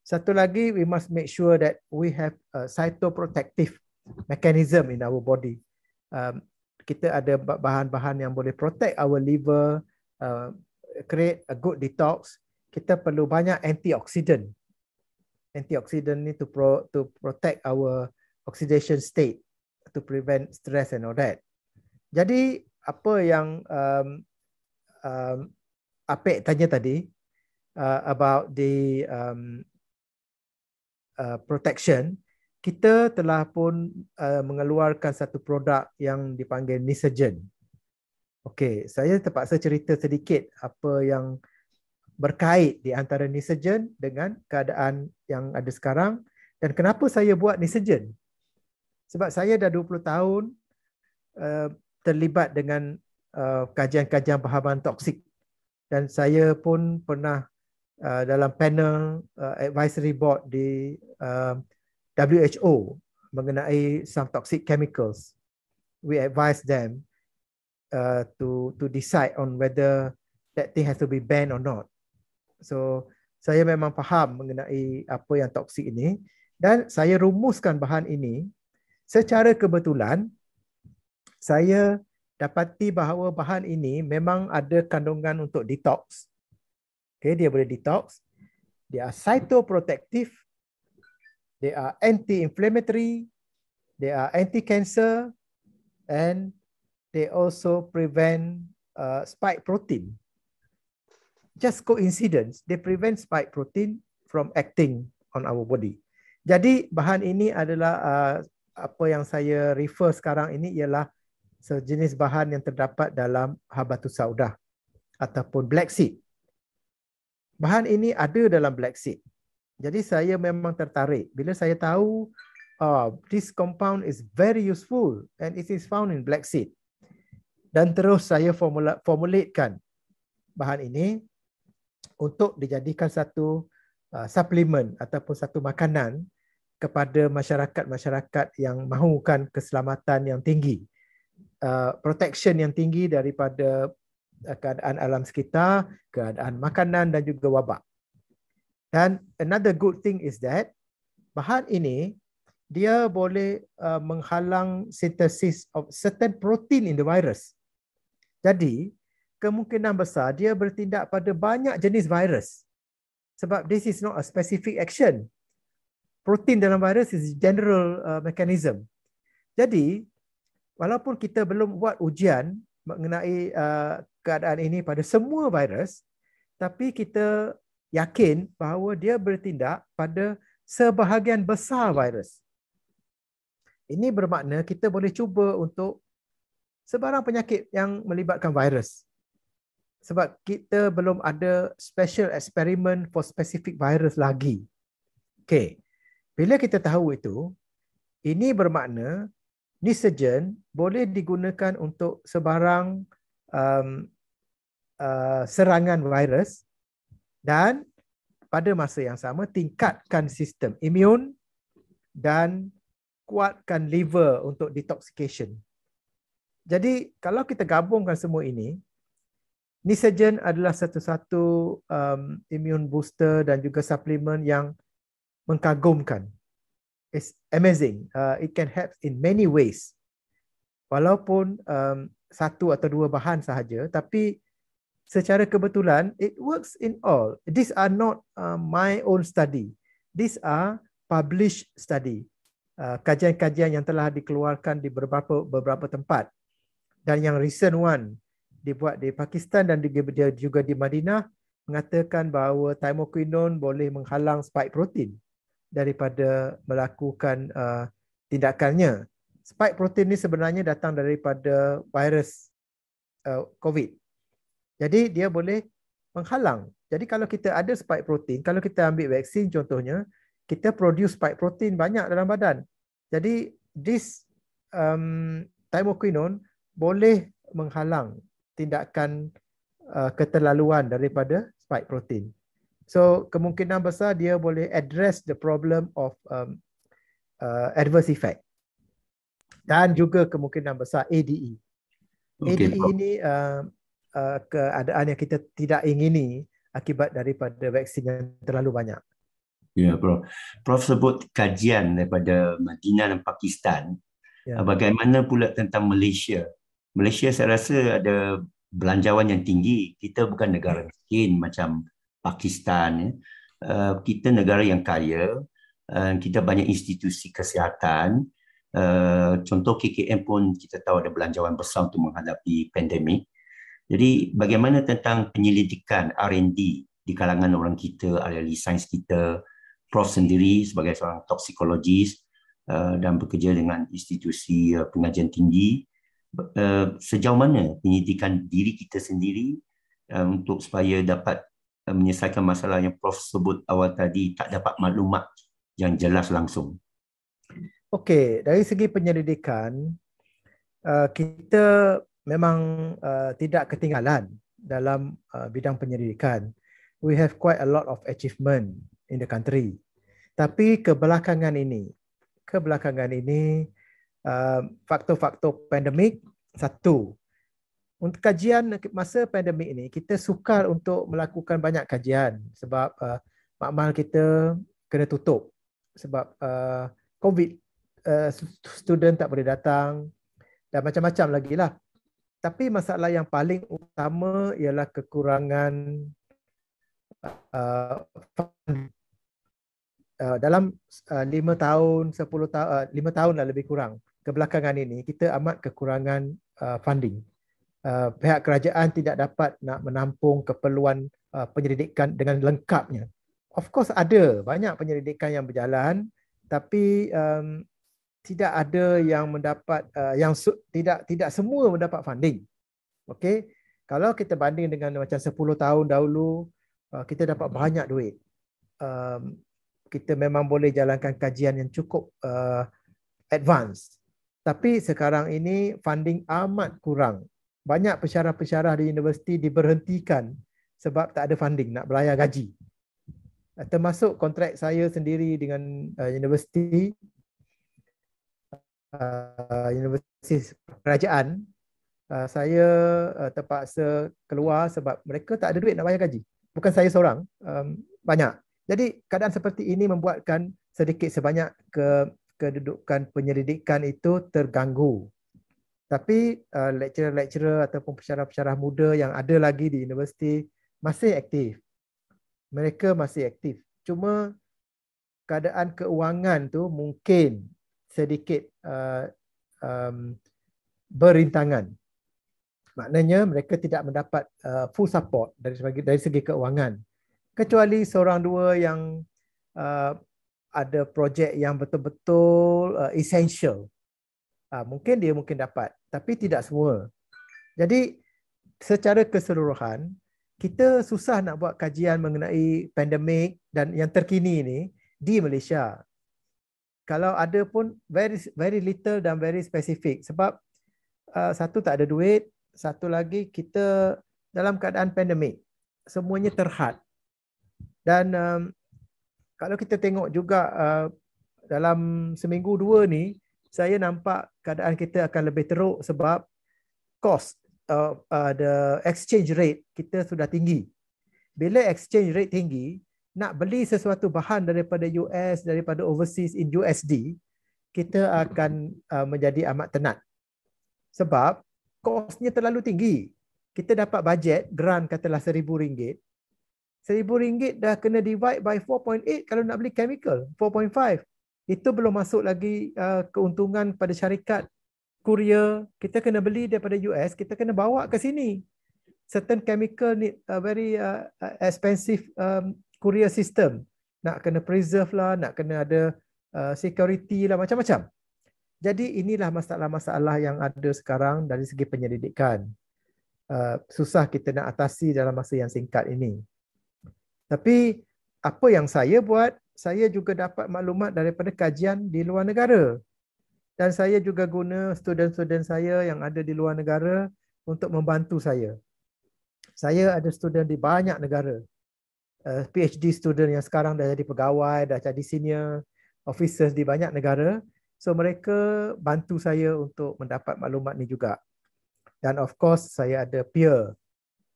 Satu lagi, we must make sure that we have a cytoprotective mechanism in our body. Um, kita ada bahan-bahan yang boleh protect our liver, uh, create a good detox, kita perlu banyak antioxidant. Antioxidant ni to pro, to protect our oxidation state to prevent stress and all that. Jadi apa yang um, um, Apek tanya tadi uh, about the um, uh, protection, kita telah pun uh, mengeluarkan satu produk yang dipanggil Nisergen. Okey, saya terpaksa cerita sedikit apa yang berkait di antara Nisergen dengan keadaan yang ada sekarang dan kenapa saya buat Nisergen. Sebab saya dah 20 tahun uh, terlibat dengan uh, kajian-kajian pahaman toksik dan saya pun pernah uh, dalam panel uh, advisory board di uh, WHO mengenai some toxic chemicals. We advise them Uh, to to decide on whether that thing has to be banned or not. So saya memang faham mengenai apa yang toksik ini dan saya rumuskan bahan ini secara kebetulan saya dapati bahawa bahan ini memang ada kandungan untuk detox. Okay, dia boleh detox. Dia are cytoprotective. Dia are anti-inflammatory. Dia are anti-cancer. And they also prevent uh, spike protein. Just coincidence, they prevent spike protein from acting on our body. Jadi bahan ini adalah uh, apa yang saya refer sekarang ini ialah sejenis bahan yang terdapat dalam habatus sauda ataupun black seed. Bahan ini ada dalam black seed. Jadi saya memang tertarik bila saya tahu uh, this compound is very useful and it is found in black seed dan terus saya formula, formulatekan bahan ini untuk dijadikan satu uh, suplemen ataupun satu makanan kepada masyarakat-masyarakat yang mahukan keselamatan yang tinggi. Uh, protection yang tinggi daripada uh, keadaan alam sekitar, keadaan makanan dan juga wabak. Dan another good thing is that bahan ini dia boleh uh, menghalang sintesis of certain protein in the virus. Jadi, kemungkinan besar dia bertindak pada banyak jenis virus. Sebab this is not a specific action. Protein dalam virus is general uh, mechanism. Jadi, walaupun kita belum buat ujian mengenai uh, keadaan ini pada semua virus, tapi kita yakin bahawa dia bertindak pada sebahagian besar virus. Ini bermakna kita boleh cuba untuk sebarang penyakit yang melibatkan virus. Sebab kita belum ada special experiment for specific virus lagi. Okay. Bila kita tahu itu, ini bermakna nisogen boleh digunakan untuk sebarang um, uh, serangan virus dan pada masa yang sama tingkatkan sistem imun dan kuatkan liver untuk detoxification jadi kalau kita gabungkan semua ini, Nisagen adalah satu-satu um, immune booster dan juga suplemen yang mengagumkan. It's amazing. Uh, it can help in many ways. Walaupun um, satu atau dua bahan sahaja, tapi secara kebetulan it works in all. These are not uh, my own study. These are published study. Uh, kajian-kajian yang telah dikeluarkan di beberapa beberapa tempat dan yang recent one dibuat di Pakistan dan juga di Madinah mengatakan bahawa thymoquinone boleh menghalang spike protein daripada melakukan uh, tindakannya. Spike protein ni sebenarnya datang daripada virus uh, COVID. Jadi dia boleh menghalang. Jadi kalau kita ada spike protein, kalau kita ambil vaksin contohnya, kita produce spike protein banyak dalam badan. Jadi this um, thymoquinone boleh menghalang tindakan uh, keterlaluan daripada spike protein. So kemungkinan besar dia boleh address the problem of um, uh, adverse effect dan juga kemungkinan besar ADE. Okay. ADE ini uh, uh, keadaan yang kita tidak ingini akibat daripada vaksin yang terlalu banyak. Ya, yeah, Prof. Prof sebut kajian daripada Madinah dan Pakistan. Yeah. Bagaimana pula tentang Malaysia? Malaysia saya rasa ada belanjawan yang tinggi. Kita bukan negara miskin macam Pakistan. Ya. Eh, kita negara yang kaya. Eh, kita banyak institusi kesihatan. Eh, contoh KKM pun kita tahu ada belanjawan besar untuk menghadapi pandemik. Jadi bagaimana tentang penyelidikan R&D di kalangan orang kita, ahli sains kita, prof sendiri sebagai seorang toksikologis dan bekerja dengan institusi pengajian tinggi Eh, sejauh mana penyidikan diri kita sendiri eh, untuk supaya dapat eh, menyelesaikan masalah yang Prof sebut awal tadi tak dapat maklumat yang jelas langsung. Okey, dari segi penyelidikan kita memang tidak ketinggalan dalam bidang penyelidikan. We have quite a lot of achievement in the country. Tapi kebelakangan ini, kebelakangan ini Ah, faktor-faktor pandemik satu untuk kajian masa pandemik ini kita sukar untuk melakukan banyak kajian sebab uh, makmal kita kena tutup sebab uh, covid uh, student tak boleh datang dan macam-macam lagi lah tapi masalah yang paling utama ialah kekurangan uh, fund. Uh, dalam uh, 5 tahun 10 tahun uh, 5 tahun lah lebih kurang kebelakangan ini kita amat kekurangan uh, funding. Uh, pihak kerajaan tidak dapat nak menampung keperluan uh, penyelidikan dengan lengkapnya. Of course ada banyak penyelidikan yang berjalan tapi um, tidak ada yang mendapat uh, yang tidak tidak semua mendapat funding. Okey. Kalau kita banding dengan macam 10 tahun dahulu uh, kita dapat hmm. banyak duit. Um, kita memang boleh jalankan kajian yang cukup uh, advance. Tapi sekarang ini funding amat kurang. Banyak pesyarah-pesyarah di universiti diberhentikan sebab tak ada funding nak belayar gaji. Eh, termasuk kontrak saya sendiri dengan uh, universiti uh, universiti kerajaan uh, saya uh, terpaksa keluar sebab mereka tak ada duit nak bayar gaji. Bukan saya seorang, um, banyak. Jadi keadaan seperti ini membuatkan sedikit sebanyak ke kedudukan penyelidikan itu terganggu. Tapi lecturer uh, lecturer-lecturer ataupun pencerah-pencerah muda yang ada lagi di universiti masih aktif. Mereka masih aktif. Cuma keadaan keuangan tu mungkin sedikit uh, um, berintangan. Maknanya mereka tidak mendapat uh, full support dari segi, dari segi keuangan. Kecuali seorang dua yang uh, ada projek yang betul-betul uh, essential. Uh, mungkin dia mungkin dapat tapi tidak semua. Jadi secara keseluruhan kita susah nak buat kajian mengenai pandemik dan yang terkini ini di Malaysia. Kalau ada pun very very little dan very specific sebab uh, satu tak ada duit, satu lagi kita dalam keadaan pandemik. Semuanya terhad. Dan um, kalau kita tengok juga uh, dalam seminggu dua ni saya nampak keadaan kita akan lebih teruk sebab cost uh, uh, the exchange rate kita sudah tinggi bila exchange rate tinggi nak beli sesuatu bahan daripada US daripada overseas in USD kita akan uh, menjadi amat tenat sebab kosnya terlalu tinggi kita dapat budget grant katalah seribu ringgit rm ringgit dah kena divide by 4.8 kalau nak beli chemical, 4.5. Itu belum masuk lagi uh, keuntungan pada syarikat kurier. Kita kena beli daripada US, kita kena bawa ke sini. Certain chemical ni a uh, very uh, uh, expensive um, courier system. Nak kena preserve lah, nak kena ada uh, security lah, macam-macam. Jadi inilah masalah-masalah yang ada sekarang dari segi penyelidikan. Uh, susah kita nak atasi dalam masa yang singkat ini. Tapi apa yang saya buat, saya juga dapat maklumat daripada kajian di luar negara. Dan saya juga guna student-student saya yang ada di luar negara untuk membantu saya. Saya ada student di banyak negara. Eh, PhD student yang sekarang dah jadi pegawai, dah jadi senior officers di banyak negara. So mereka bantu saya untuk mendapat maklumat ni juga. Dan of course saya ada peer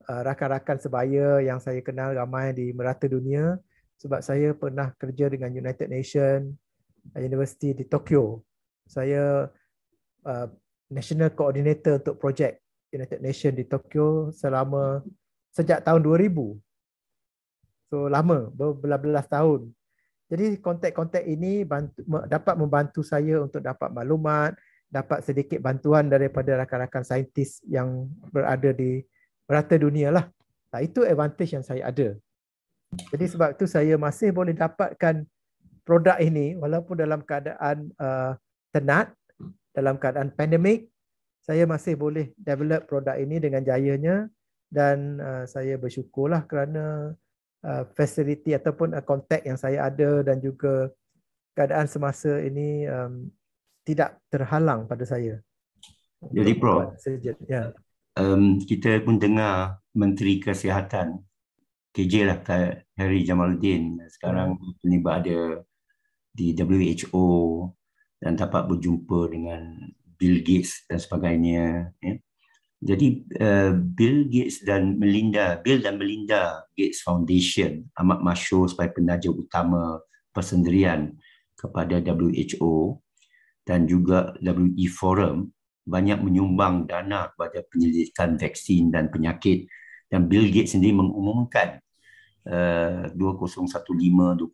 Uh, rakan-rakan sebaya yang saya kenal ramai di merata dunia sebab saya pernah kerja dengan United Nations uh, University di Tokyo. Saya uh, National Coordinator untuk projek United Nations di Tokyo selama sejak tahun 2000. So lama, berbelas-belas tahun. Jadi kontak-kontak ini bantu, dapat membantu saya untuk dapat maklumat, dapat sedikit bantuan daripada rakan-rakan saintis yang berada di rata dunia lah. Nah, itu advantage yang saya ada. Jadi sebab tu saya masih boleh dapatkan produk ini walaupun dalam keadaan uh, tenat, dalam keadaan pandemik, saya masih boleh develop produk ini dengan jayanya dan uh, saya bersyukurlah kerana uh, facility ataupun kontak uh, yang saya ada dan juga keadaan semasa ini um, tidak terhalang pada saya. Jadi Prof, ya um, kita pun dengar Menteri Kesihatan KJ lah Harry Jamaluddin sekarang ini hmm. berada di WHO dan dapat berjumpa dengan Bill Gates dan sebagainya. Ya. Jadi uh, Bill Gates dan Melinda, Bill dan Melinda Gates Foundation amat masyur sebagai penaja utama persendirian kepada WHO dan juga WE Forum banyak menyumbang dana kepada penyelidikan vaksin dan penyakit dan Bill Gates sendiri mengumumkan uh, 2015 2016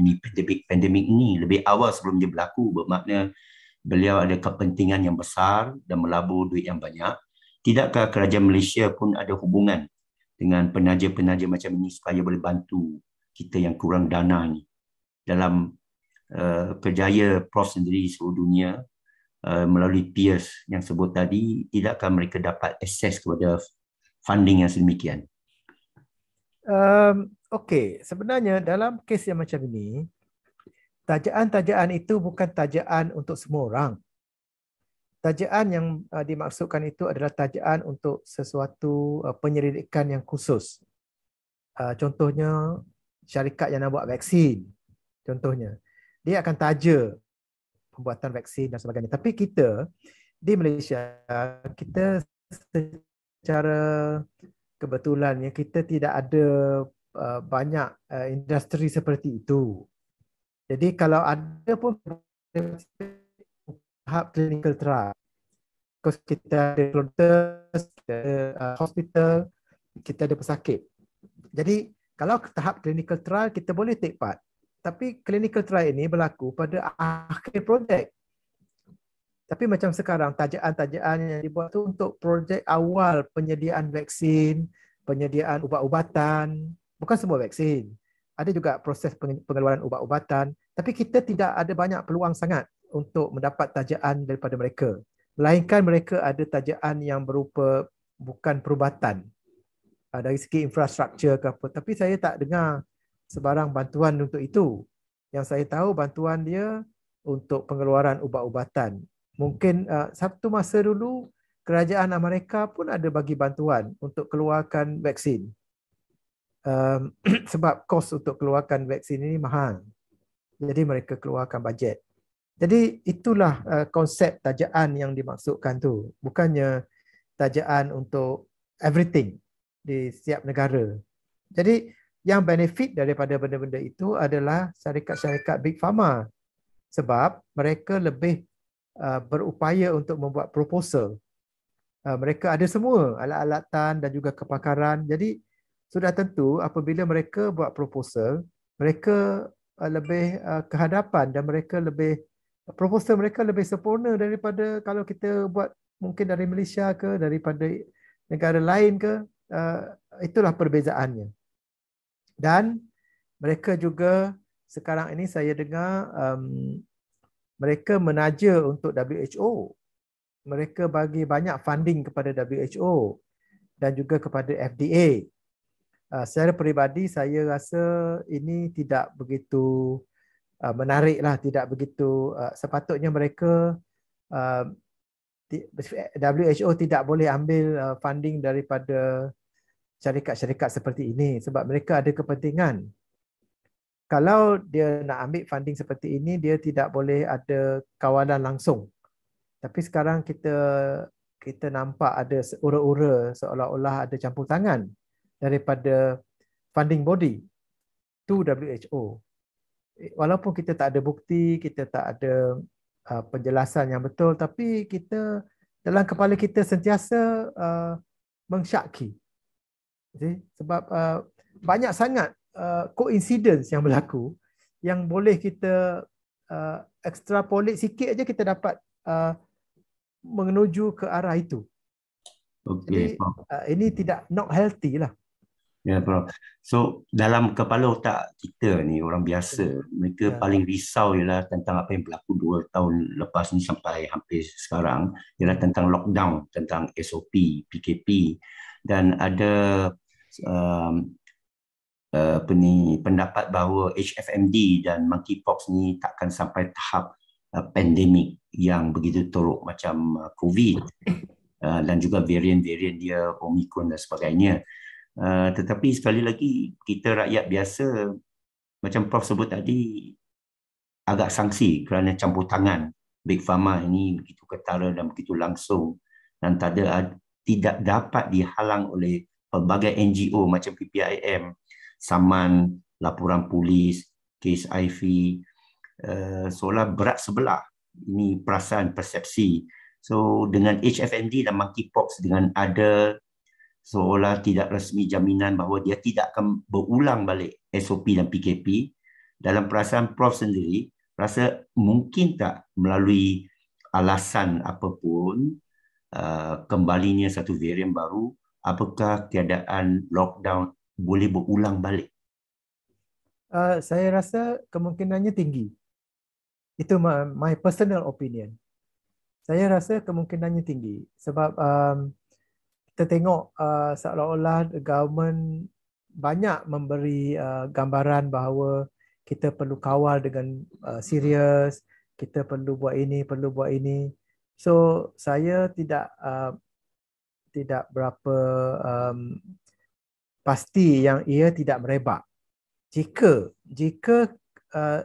ini pandemik pandemik ini lebih awal sebelum dia berlaku bermakna beliau ada kepentingan yang besar dan melabur duit yang banyak tidakkah kerajaan Malaysia pun ada hubungan dengan penaja-penaja macam ini supaya boleh bantu kita yang kurang dana ini dalam uh, kerjaya prof sendiri seluruh dunia Uh, melalui peers yang sebut tadi tidak akan mereka dapat akses kepada funding yang sedemikian. Um, okay, sebenarnya dalam kes yang macam ini, tajaan-tajaan itu bukan tajaan untuk semua orang. Tajaan yang uh, dimaksudkan itu adalah tajaan untuk sesuatu uh, penyelidikan yang khusus. Uh, contohnya syarikat yang nak buat vaksin, contohnya dia akan taja pembuatan vaksin dan sebagainya. Tapi kita di Malaysia kita secara kebetulan yang kita tidak ada uh, banyak uh, industri seperti itu. Jadi kalau ada pun tahap clinical trial. Kos kita ada doctors, kita ada uh, hospital, kita ada pesakit. Jadi kalau tahap clinical trial kita boleh take part tapi clinical trial ini berlaku pada akhir projek. Tapi macam sekarang tajaan-tajaan yang dibuat tu untuk projek awal penyediaan vaksin, penyediaan ubat-ubatan, bukan semua vaksin. Ada juga proses pengeluaran ubat-ubatan, tapi kita tidak ada banyak peluang sangat untuk mendapat tajaan daripada mereka. Melainkan mereka ada tajaan yang berupa bukan perubatan. Ah, dari segi infrastruktur ke apa, tapi saya tak dengar sebarang bantuan untuk itu. Yang saya tahu bantuan dia untuk pengeluaran ubat-ubatan. Mungkin uh, satu masa dulu kerajaan Amerika pun ada bagi bantuan untuk keluarkan vaksin. Um, (clears throat) sebab kos untuk keluarkan vaksin ini mahal. Jadi mereka keluarkan bajet. Jadi itulah uh, konsep tajaan yang dimaksudkan tu. Bukannya tajaan untuk everything di setiap negara. Jadi yang benefit daripada benda-benda itu adalah syarikat-syarikat big pharma sebab mereka lebih uh, berupaya untuk membuat proposal uh, mereka ada semua alat-alatan dan juga kepakaran jadi sudah tentu apabila mereka buat proposal mereka uh, lebih kehadapan dan mereka lebih proposal mereka lebih sempurna daripada kalau kita buat mungkin dari Malaysia ke daripada negara lain ke itulah perbezaannya dan mereka juga sekarang ini saya dengar um, mereka menaja untuk WHO. Mereka bagi banyak funding kepada WHO dan juga kepada FDA. Uh, secara peribadi saya rasa ini tidak begitu uh, menarik lah, tidak begitu uh, sepatutnya mereka uh, WHO tidak boleh ambil uh, funding daripada syarikat-syarikat seperti ini sebab mereka ada kepentingan. Kalau dia nak ambil funding seperti ini, dia tidak boleh ada kawalan langsung. Tapi sekarang kita kita nampak ada ura-ura seolah-olah ada campur tangan daripada funding body to WHO. Walaupun kita tak ada bukti, kita tak ada uh, penjelasan yang betul, tapi kita dalam kepala kita sentiasa uh, mengsyaki sebab uh, banyak sangat koinsidens uh, yang berlaku yang boleh kita uh, extrapolate sikit aja kita dapat uh, menuju ke arah itu. Okay, Jadi, uh, ini tidak not healthy lah. Ya, yeah, Prof. So, dalam kepala otak kita ni, orang biasa, yeah. mereka yeah. paling risau ialah tentang apa yang berlaku dua tahun lepas ni sampai hampir sekarang, ialah tentang lockdown, tentang SOP, PKP dan ada um, uh, apa ni, pendapat bahawa HFMD dan monkeypox ni takkan sampai tahap uh, pandemik yang begitu teruk macam uh, COVID uh, dan juga varian-varian dia Omicron dan sebagainya. Uh, tetapi sekali lagi kita rakyat biasa macam Prof sebut tadi agak sanksi kerana campur tangan Big Pharma ini begitu ketara dan begitu langsung dan tak tidak dapat dihalang oleh pelbagai NGO macam PPIM, Saman, Laporan Polis, Case IV, uh, eh, seolah berat sebelah. Ini perasaan, persepsi. So dengan HFMD dan monkeypox dengan ada seolah tidak resmi jaminan bahawa dia tidak akan berulang balik SOP dan PKP, dalam perasaan Prof sendiri, rasa mungkin tak melalui alasan apapun uh, kembalinya satu varian baru apakah keadaan lockdown boleh berulang balik? Uh, saya rasa kemungkinannya tinggi. Itu my, my personal opinion. Saya rasa kemungkinannya tinggi sebab um, kita tengok uh, seolah-olah government banyak memberi uh, gambaran bahawa kita perlu kawal dengan uh, serius, kita perlu buat ini, perlu buat ini. So saya tidak uh, tidak berapa um, pasti yang ia tidak merebak. Jika jika uh,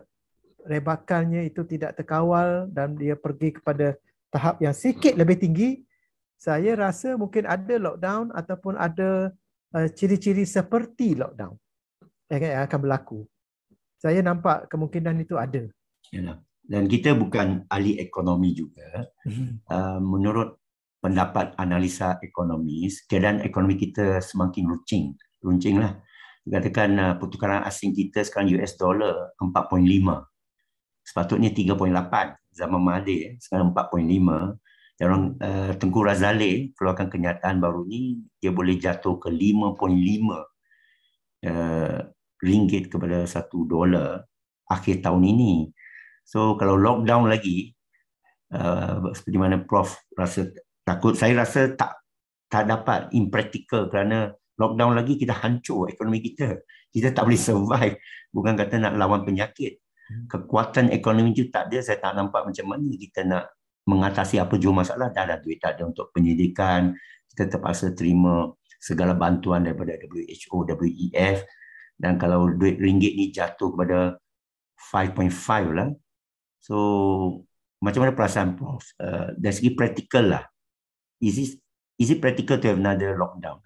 rebakannya itu tidak terkawal dan dia pergi kepada tahap yang sikit lebih tinggi, saya rasa mungkin ada lockdown ataupun ada uh, ciri-ciri seperti lockdown yang akan berlaku. Saya nampak kemungkinan itu ada. Dan kita bukan ahli ekonomi juga. Hmm. Uh, menurut pendapat analisa ekonomis keadaan ekonomi kita semakin runcing. Runcinglah. Katakan uh, pertukaran asing kita sekarang US dollar 4.5. Sepatutnya 3.8 zaman Mahathir eh, sekarang 4.5. Dan orang uh, Tengku Razali keluarkan kenyataan baru ini dia boleh jatuh ke 5.5 uh, ringgit kepada satu dolar akhir tahun ini. So kalau lockdown lagi Uh, seperti mana Prof rasa takut saya rasa tak tak dapat impractical kerana lockdown lagi kita hancur ekonomi kita kita tak boleh survive bukan kata nak lawan penyakit hmm. kekuatan ekonomi itu tak ada saya tak nampak macam mana kita nak mengatasi apa jua masalah tak ada duit tak ada untuk penyelidikan kita terpaksa terima segala bantuan daripada WHO, WEF dan kalau duit ringgit ni jatuh kepada 5.5 lah so macam mana perasaan Prof? Uh, dari segi practical lah is it is it practical to have another lockdown?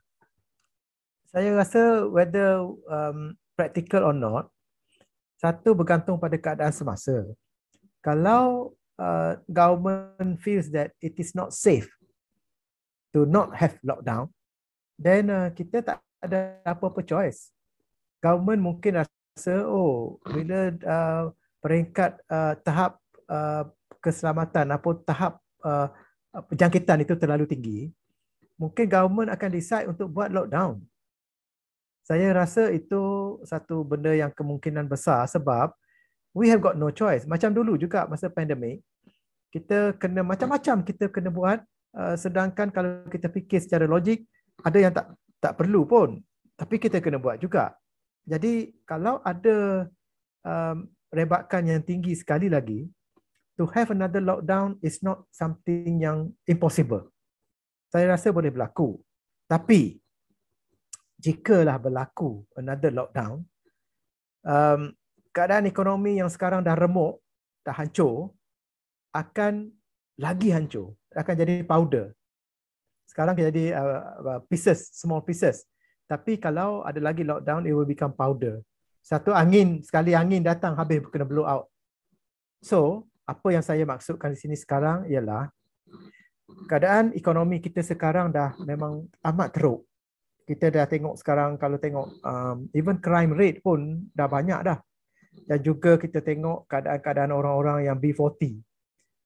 Saya rasa whether um, practical or not, satu bergantung pada keadaan semasa. Kalau uh, government feels that it is not safe to not have lockdown, then uh, kita tak ada apa-apa choice. Government mungkin rasa, oh, bila uh, peringkat uh, tahap uh, keselamatan atau tahap uh, jangkitan itu terlalu tinggi, mungkin government akan decide untuk buat lockdown. Saya rasa itu satu benda yang kemungkinan besar sebab we have got no choice. Macam dulu juga masa pandemik, kita kena macam-macam kita kena buat uh, sedangkan kalau kita fikir secara logik, ada yang tak tak perlu pun. Tapi kita kena buat juga. Jadi kalau ada um, rebakan yang tinggi sekali lagi, to have another lockdown is not something yang impossible. Saya rasa boleh berlaku. Tapi jika lah berlaku another lockdown, um, keadaan ekonomi yang sekarang dah remuk, dah hancur, akan lagi hancur. Akan jadi powder. Sekarang jadi uh, pieces, small pieces. Tapi kalau ada lagi lockdown, it will become powder. Satu angin, sekali angin datang habis kena blow out. So, apa yang saya maksudkan di sini sekarang ialah keadaan ekonomi kita sekarang dah memang amat teruk. Kita dah tengok sekarang kalau tengok um, even crime rate pun dah banyak dah. Dan juga kita tengok keadaan-keadaan orang-orang yang B40.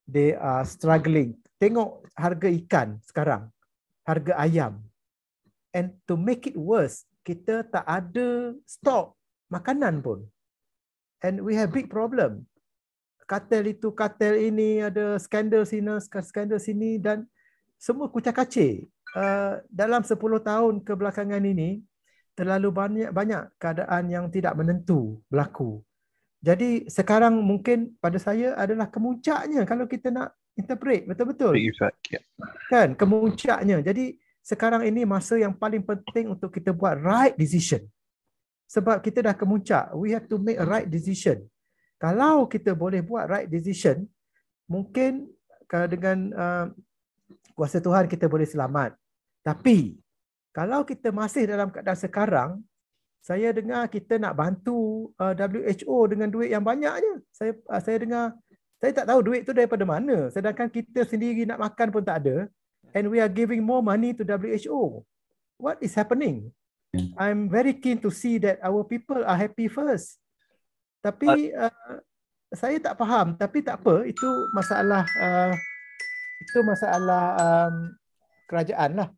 They are struggling. Tengok harga ikan sekarang. Harga ayam. And to make it worse, kita tak ada stok makanan pun. And we have big problem kartel itu, kartel ini, ada skandal sini, skandal sini dan semua kucak-kacir. Uh, dalam 10 tahun kebelakangan ini, terlalu banyak banyak keadaan yang tidak menentu berlaku. Jadi sekarang mungkin pada saya adalah kemuncaknya kalau kita nak interpret betul-betul. Ya. Kan, kemuncaknya. Jadi sekarang ini masa yang paling penting untuk kita buat right decision. Sebab kita dah kemuncak. We have to make a right decision kalau kita boleh buat right decision mungkin kalau eh, dengan uh, kuasa Tuhan kita boleh selamat tapi kalau kita masih dalam keadaan sekarang saya dengar kita nak bantu uh, eh, WHO dengan duit yang banyaknya. saya uh, saya dengar saya tak tahu duit tu daripada mana sedangkan kita sendiri nak makan pun tak ada and we are giving more money to WHO what is happening hmm. i'm very keen to see that our people are happy first tapi uh, saya tak faham. Tapi tak apa. Itu masalah uh, itu masalah um, kerajaan lah.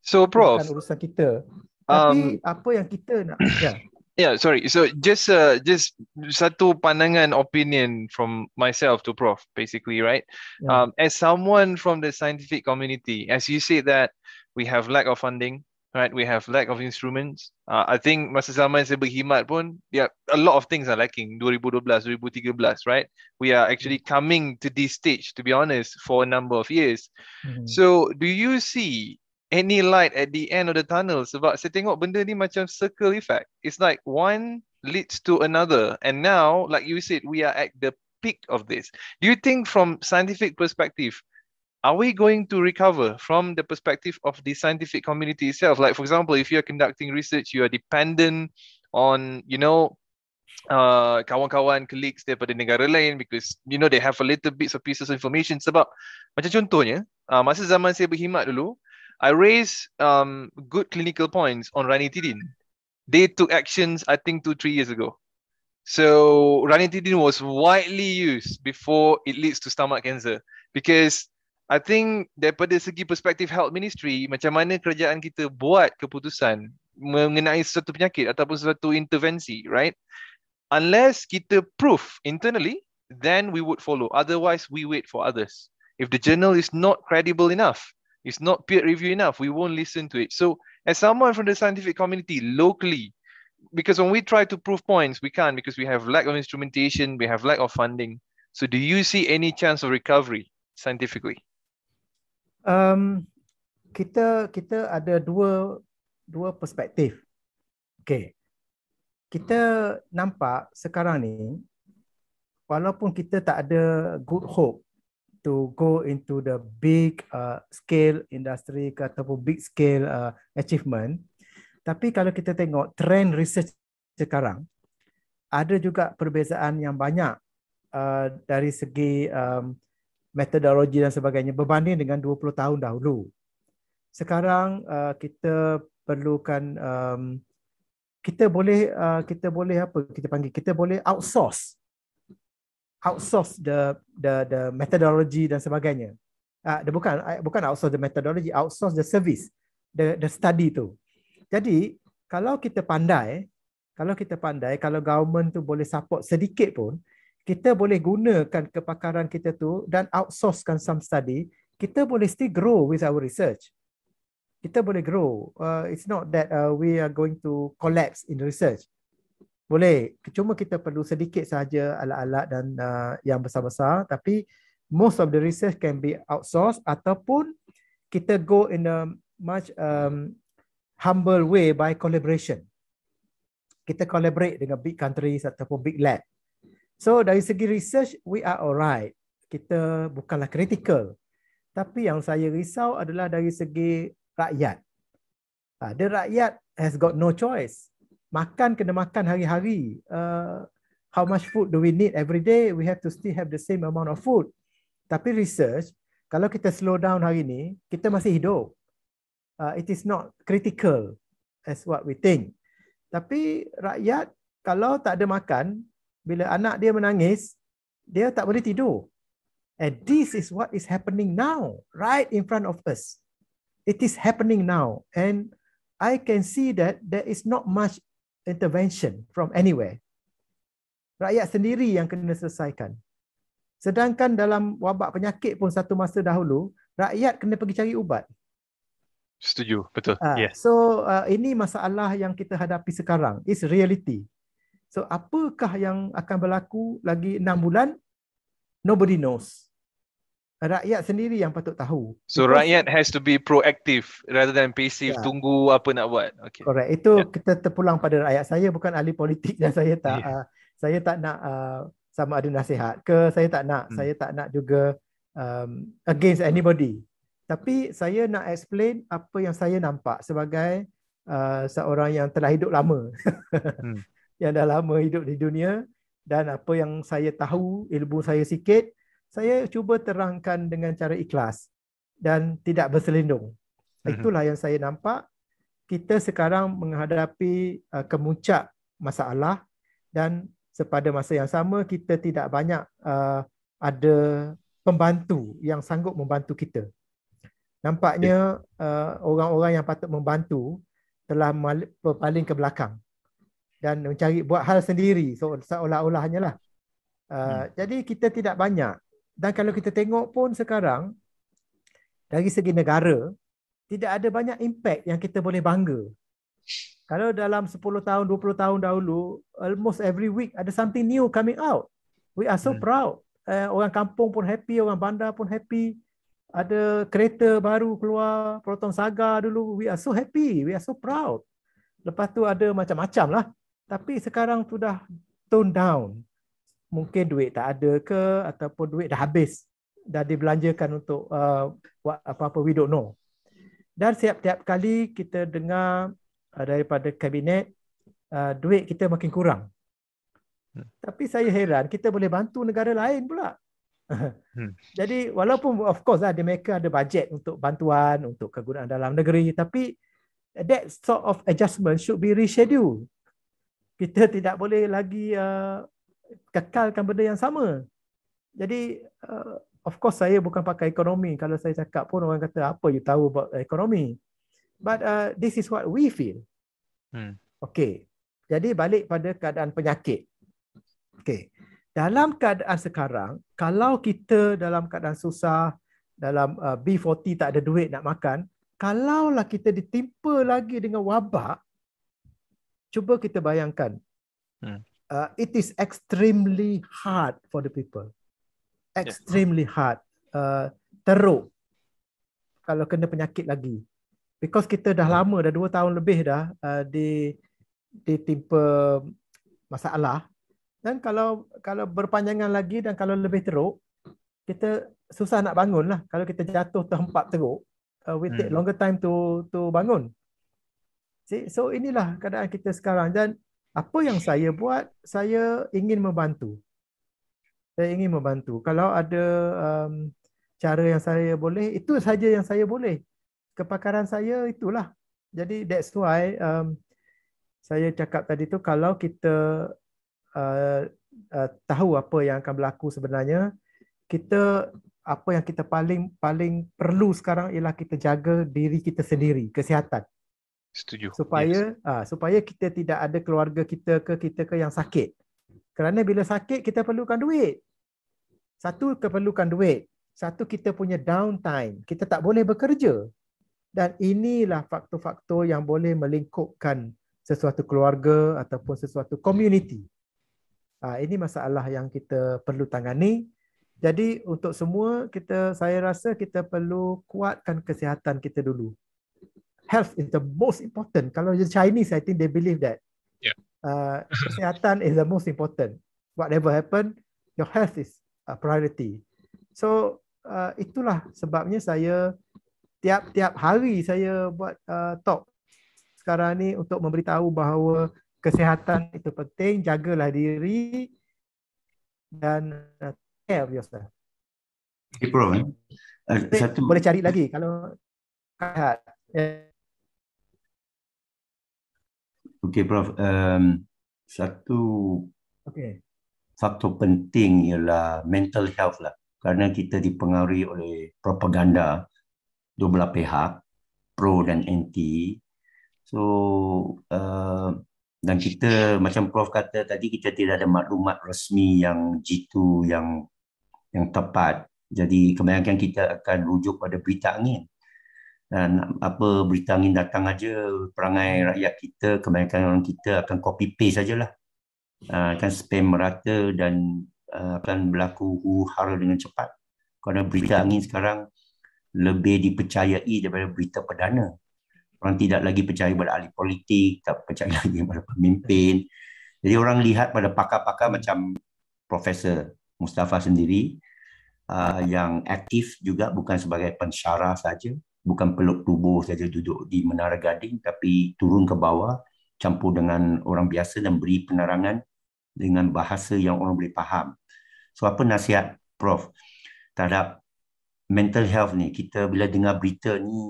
So, Prof. Bukan urusan kita. Tapi um, apa yang kita nak? Yeah. (coughs) Yeah, ya, sorry. So just uh, just satu pandangan opinion from myself to Prof. Basically, right? Yeah. Um, as someone from the scientific community, as you say that we have lack of funding, right? We have lack of instruments. Uh, I think masa zaman saya berkhidmat pun, yeah, a lot of things are lacking. 2012, 2013, right? We are actually mm. coming to this stage, to be honest, for a number of years. Mm-hmm. So, do you see any light at the end of the tunnel? Sebab saya tengok benda ni macam circle effect. It's like one leads to another. And now, like you said, we are at the peak of this. Do you think from scientific perspective, are we going to recover from the perspective of the scientific community itself like for example if you're conducting research you are dependent on you know uh, kawan-kawan colleagues daripada negara lain because you know they have a little bits of pieces of information sebab macam contohnya uh, masa zaman saya berkhidmat dulu I raised um, good clinical points on ranitidine they took actions I think 2 3 years ago so ranitidine was widely used before it leads to stomach cancer because I think daripada segi perspektif health ministry macam mana kerajaan kita buat keputusan mengenai sesuatu penyakit ataupun sesuatu intervensi right unless kita proof internally then we would follow otherwise we wait for others if the journal is not credible enough it's not peer review enough we won't listen to it so as someone from the scientific community locally because when we try to prove points we can't because we have lack of instrumentation we have lack of funding so do you see any chance of recovery scientifically um, kita kita ada dua dua perspektif. Okay. Kita nampak sekarang ni, walaupun kita tak ada good hope to go into the big uh, scale industry ke, ataupun big scale uh, achievement. Tapi kalau kita tengok trend research sekarang, ada juga perbezaan yang banyak uh, dari segi um, metodologi dan sebagainya berbanding dengan 20 tahun dahulu. Sekarang uh, kita perlukan um, kita boleh uh, kita boleh apa kita panggil kita boleh outsource outsource the the the methodology dan sebagainya. Uh, bukan ah, bukan outsource the methodology, outsource the service, the the study tu. Jadi kalau kita pandai, kalau kita pandai, kalau government tu boleh support sedikit pun, kita boleh gunakan kepakaran kita tu dan outsourcekan some study, kita boleh still grow with our research. Kita boleh grow. Uh, it's not that uh, we are going to collapse in research. Boleh. Cuma kita perlu sedikit saja alat-alat dan uh, yang besar-besar tapi most of the research can be outsourced ataupun kita go in a much um, humble way by collaboration. Kita collaborate dengan big countries ataupun big lab. So dari segi research, we are alright. Kita bukanlah critical. Tapi yang saya risau adalah dari segi rakyat. The rakyat has got no choice. Makan kena makan hari-hari. Uh, how much food do we need every day? We have to still have the same amount of food. Tapi research, kalau kita slow down hari ini, kita masih hidup. Uh, it is not critical as what we think. Tapi rakyat, kalau tak ada makan, bila anak dia menangis, dia tak boleh tidur. And this is what is happening now, right in front of us. It is happening now. And I can see that there is not much intervention from anywhere. Rakyat sendiri yang kena selesaikan. Sedangkan dalam wabak penyakit pun satu masa dahulu, rakyat kena pergi cari ubat. Setuju, betul. Uh, ah, yeah. So uh, ini masalah yang kita hadapi sekarang. It's reality. So apakah yang akan berlaku lagi enam bulan? Nobody knows. Rakyat sendiri yang patut tahu. So Because rakyat has to be proactive rather than passive. Yeah. Tunggu apa nak buat. Okay. Correct. Itu yeah. kita terpulang pada rakyat. Saya bukan ahli politik dan saya tak yeah. uh, saya tak nak uh, sama ada nasihat ke saya tak nak hmm. saya tak nak juga um, against anybody. Tapi saya nak explain apa yang saya nampak sebagai uh, seorang yang telah hidup lama. hmm. (laughs) yang dah lama hidup di dunia dan apa yang saya tahu ilmu saya sikit saya cuba terangkan dengan cara ikhlas dan tidak berselindung mhm. itulah yang saya nampak kita sekarang menghadapi uh, kemuncak masalah dan sepada masa yang sama kita tidak banyak uh, ada pembantu yang sanggup membantu kita nampaknya ya. uh, orang-orang yang patut membantu telah berpaling ke belakang dan mencari buat hal sendiri so, seolah-olahnya lah. Uh, hmm. Jadi kita tidak banyak dan kalau kita tengok pun sekarang dari segi negara tidak ada banyak impact yang kita boleh bangga. Kalau dalam 10 tahun, 20 tahun dahulu, almost every week ada something new coming out. We are so hmm. proud. Uh, orang kampung pun happy, orang bandar pun happy. Ada kereta baru keluar, Proton Saga dulu. We are so happy. We are so proud. Lepas tu ada macam-macam lah. Tapi sekarang tu dah tone down. Mungkin duit tak ada ke ataupun duit dah habis. Dah dibelanjakan untuk uh, apa-apa we don't know. Dan setiap-tiap kali kita dengar uh, daripada kabinet uh, duit kita makin kurang. Hmm. Tapi saya heran kita boleh bantu negara lain pula. hmm. (laughs) Jadi walaupun of course lah, ada mereka ada bajet untuk bantuan untuk kegunaan dalam negeri tapi that sort of adjustment should be rescheduled kita tidak boleh lagi uh, kekalkan benda yang sama. Jadi uh, of course saya bukan pakai ekonomi kalau saya cakap pun orang kata apa you tahu about ekonomi. But uh, this is what we feel. Hmm. Okay. Jadi balik pada keadaan penyakit. Okay. Dalam keadaan sekarang, kalau kita dalam keadaan susah, dalam uh, B40 tak ada duit nak makan, kalaulah kita ditimpa lagi dengan wabak, cuba kita bayangkan hmm. uh, it is extremely hard for the people extremely yeah. hard uh, teruk kalau kena penyakit lagi because kita dah hmm. lama dah dua tahun lebih dah uh, di ditimpa masalah dan kalau kalau berpanjangan lagi dan kalau lebih teruk kita susah nak bangun lah kalau kita jatuh tempat teruk uh, we take hmm. longer time to to bangun See? So inilah keadaan kita sekarang dan apa yang saya buat, saya ingin membantu. Saya ingin membantu. Kalau ada um, cara yang saya boleh, itu saja yang saya boleh. Kepakaran saya itulah. Jadi that's why um, saya cakap tadi tu kalau kita uh, uh, tahu apa yang akan berlaku sebenarnya, kita apa yang kita paling paling perlu sekarang ialah kita jaga diri kita sendiri, kesihatan. Setuju. Supaya yes. ha, supaya kita tidak ada keluarga kita ke kita ke yang sakit. Kerana bila sakit kita perlukan duit. Satu keperlukan duit, satu kita punya downtime. Kita tak boleh bekerja. Dan inilah faktor-faktor yang boleh melingkupkan sesuatu keluarga ataupun sesuatu community. Ha, ini masalah yang kita perlu tangani. Jadi untuk semua kita saya rasa kita perlu kuatkan kesihatan kita dulu health is the most important. Kalau the Chinese, I think they believe that. Yeah. Uh, kesihatan is the most important. Whatever happen, your health is a priority. So uh, itulah sebabnya saya tiap-tiap hari saya buat uh, talk sekarang ni untuk memberitahu bahawa kesehatan itu penting, jagalah diri dan uh, care of yourself. Okay, bro. Eh. Uh, satu... Boleh cari lagi kalau sihat. Yeah. Okey, Prof. Um, satu okay. faktor penting ialah mental health lah. Kerana kita dipengaruhi oleh propaganda dua belah pihak, pro dan anti. So, uh, dan kita macam Prof kata tadi kita tidak ada maklumat resmi yang jitu yang yang tepat. Jadi kebanyakan kita akan rujuk pada berita angin dan apa berita angin datang aja perangai hmm. rakyat kita kebanyakan orang kita akan copy paste sajalah ah, akan spam merata dan ah, akan berlaku huru-hara dengan cepat kerana berita angin sekarang lebih dipercayai daripada berita perdana orang tidak lagi percaya pada ahli politik tak percaya (laughs) lagi pada pemimpin jadi orang lihat pada pakar-pakar hmm. macam profesor Mustafa sendiri ah, yang aktif juga bukan sebagai pensyarah saja bukan peluk tubuh saja duduk di menara gading tapi turun ke bawah campur dengan orang biasa dan beri penerangan dengan bahasa yang orang boleh faham. So apa nasihat prof terhadap mental health ni? Kita bila dengar berita ni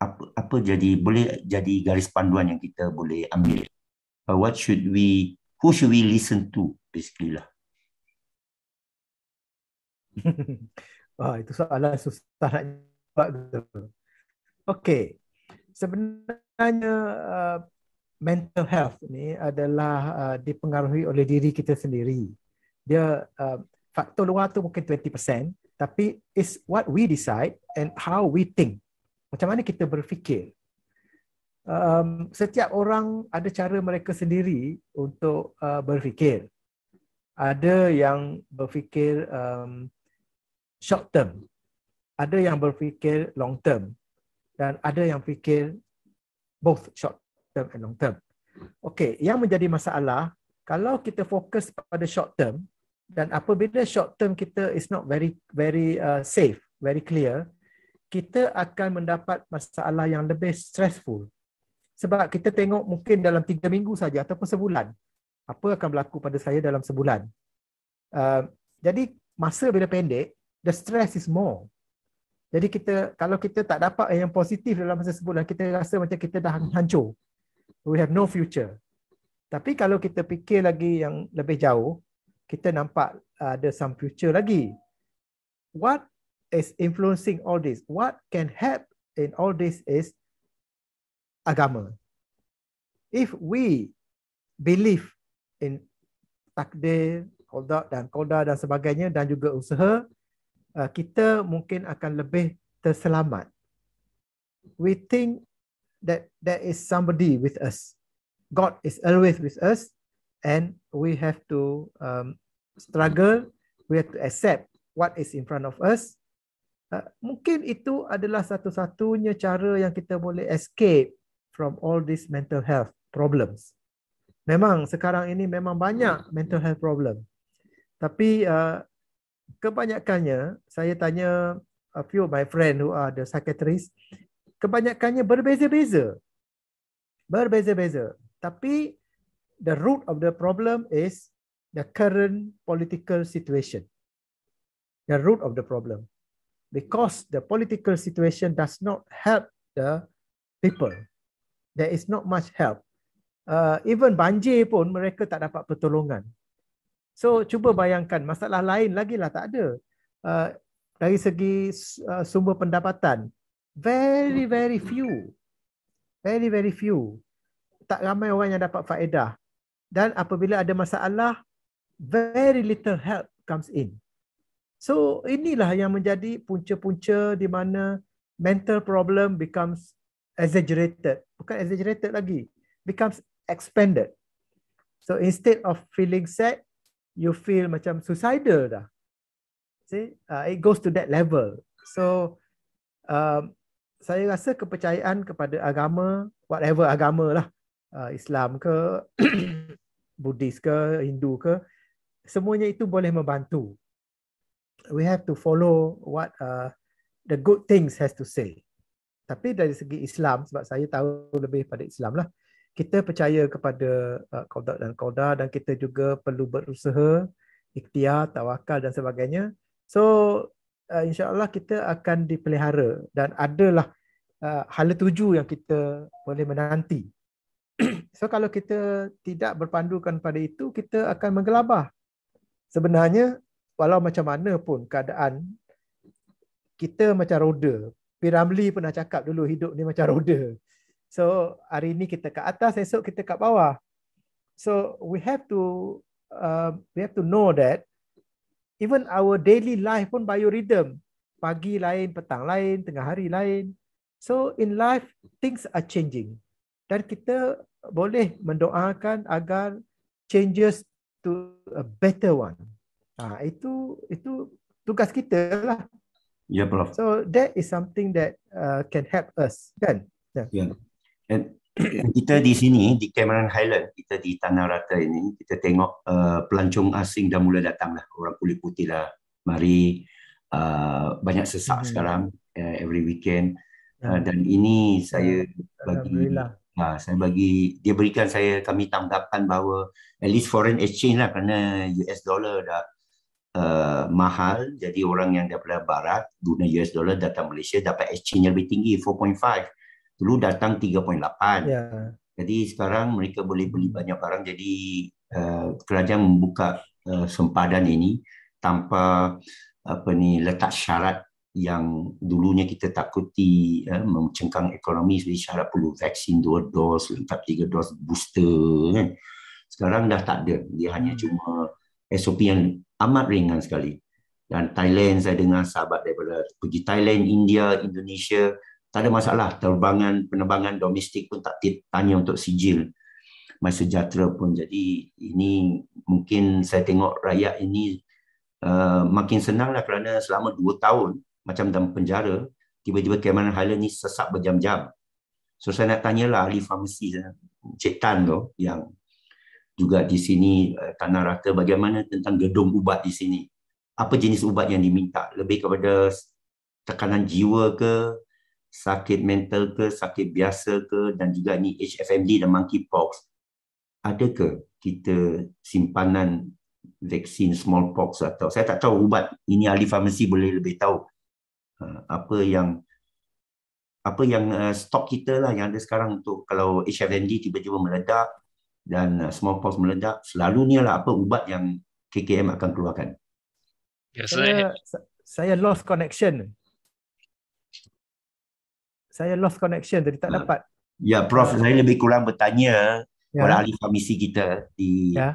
apa apa jadi boleh jadi garis panduan yang kita boleh ambil. Uh, what should we who should we listen to basically lah. (laughs) Wah, itu soalan susah nak sebab tu. Okay, Sebenarnya uh, mental health ni adalah uh, dipengaruhi oleh diri kita sendiri. Dia uh, faktor luar tu mungkin 20% tapi is what we decide and how we think. Macam mana kita berfikir. Um, setiap orang ada cara mereka sendiri untuk uh, berfikir. Ada yang berfikir um, short term, ada yang berfikir long term dan ada yang fikir both short term and long term. Okey, yang menjadi masalah kalau kita fokus pada short term dan apabila short term kita is not very very uh, safe, very clear, kita akan mendapat masalah yang lebih stressful. Sebab kita tengok mungkin dalam tiga minggu saja ataupun sebulan apa akan berlaku pada saya dalam sebulan. Uh, jadi masa bila pendek, the stress is more. Jadi kita kalau kita tak dapat yang positif dalam masa sebulan, kita rasa macam kita dah hmm. hancur. We have no future. Tapi kalau kita fikir lagi yang lebih jauh, kita nampak ada uh, some future lagi. What is influencing all this? What can help in all this is agama. If we believe in takdir, kodak dan kodak dan sebagainya dan juga usaha, Ah, kita mungkin akan lebih terselamat. We think that there is somebody with us. God is always with us and we have to um, struggle, we have to accept what is in front of us. Uh, mungkin itu adalah satu-satunya cara yang kita boleh escape from all these mental health problems. Memang sekarang ini memang banyak mental health problem. Tapi uh, kebanyakannya saya tanya a few my friend who are the psychiatrist kebanyakannya berbeza-beza berbeza-beza tapi the root of the problem is the current political situation the root of the problem because the political situation does not help the people there is not much help uh, even banjir pun mereka tak dapat pertolongan So cuba bayangkan masalah lain lagi lah tak ada uh, dari segi uh, sumber pendapatan very very few, very very few tak ramai orang yang dapat faedah dan apabila ada masalah very little help comes in. So inilah yang menjadi punca-punca di mana mental problem becomes exaggerated bukan exaggerated lagi becomes expanded. So instead of feeling sad, you feel macam suicidal dah. See, uh, it goes to that level. So, um, saya rasa kepercayaan kepada agama, whatever agama lah, uh, Islam ke, (coughs) Buddhist ke, Hindu ke, semuanya itu boleh membantu. We have to follow what uh, the good things has to say. Tapi dari segi Islam, sebab saya tahu lebih pada Islam lah, kita percaya kepada uh, dan qada dan kita juga perlu berusaha ikhtiar tawakal dan sebagainya so uh, insyaallah kita akan dipelihara dan adalah uh, hala tuju yang kita boleh menanti (clears throat) so kalau kita tidak berpandukan pada itu kita akan menggelabah sebenarnya walau macam mana pun keadaan kita macam roda piramli pernah cakap dulu hidup ni macam roda So hari ini kita ke atas, esok kita ke bawah. So we have to uh, we have to know that even our daily life pun biorhythm. Pagi lain, petang lain, tengah hari lain. So in life, things are changing. Dan kita boleh mendoakan agar changes to a better one. Ha, itu itu tugas kita lah. Yeah, Prof. So that is something that uh, can help us. Kan? Yeah. yeah. And kita di sini di Cameron Highland, kita di Tanah Rata ini, kita tengok uh, pelancong asing dah mula datang lah, orang kulit putih lah. Mari uh, banyak sesak hmm. sekarang uh, every weekend. Uh, dan ini saya bagi ha, saya bagi dia berikan saya kami tanggapan bahawa at least foreign exchange lah kerana US dollar dah uh, mahal jadi orang yang daripada barat guna US dollar datang Malaysia dapat exchange yang lebih tinggi dulu datang 3.8. Ya. Jadi sekarang mereka boleh beli banyak barang jadi uh, kerajaan membuka uh, sempadan ini tanpa apa ni letak syarat yang dulunya kita takuti ya, mencengkang ekonomi jadi syarat perlu vaksin dua dos lengkap tiga dos booster kan. sekarang dah tak ada dia hanya hmm. cuma SOP yang amat ringan sekali dan Thailand saya dengar sahabat daripada pergi Thailand India Indonesia tak ada masalah terbangan penerbangan domestik pun tak tanya untuk sijil my sejahtera pun jadi ini mungkin saya tengok rakyat ini uh, makin senanglah kerana selama dua tahun macam dalam penjara tiba-tiba keamanan hala ni sesak berjam-jam so saya nak tanyalah ahli farmasi lah, Cik Tan tu yang juga di sini uh, tanah rata bagaimana tentang gedung ubat di sini apa jenis ubat yang diminta lebih kepada tekanan jiwa ke sakit mental ke, sakit biasa ke dan juga ni HFMD dan monkeypox. Adakah kita simpanan vaksin smallpox atau saya tak tahu ubat ini ahli farmasi boleh lebih tahu uh, apa yang apa yang uh, stok kita lah yang ada sekarang untuk kalau HFMD tiba-tiba meledak dan uh, smallpox meledak selalu ni lah apa ubat yang KKM akan keluarkan. Ya, saya, saya lost connection saya lost connection tadi tak ah. dapat. Ya, Prof, ah. saya lebih kurang bertanya ya. oleh ahli farmasi kita di ya.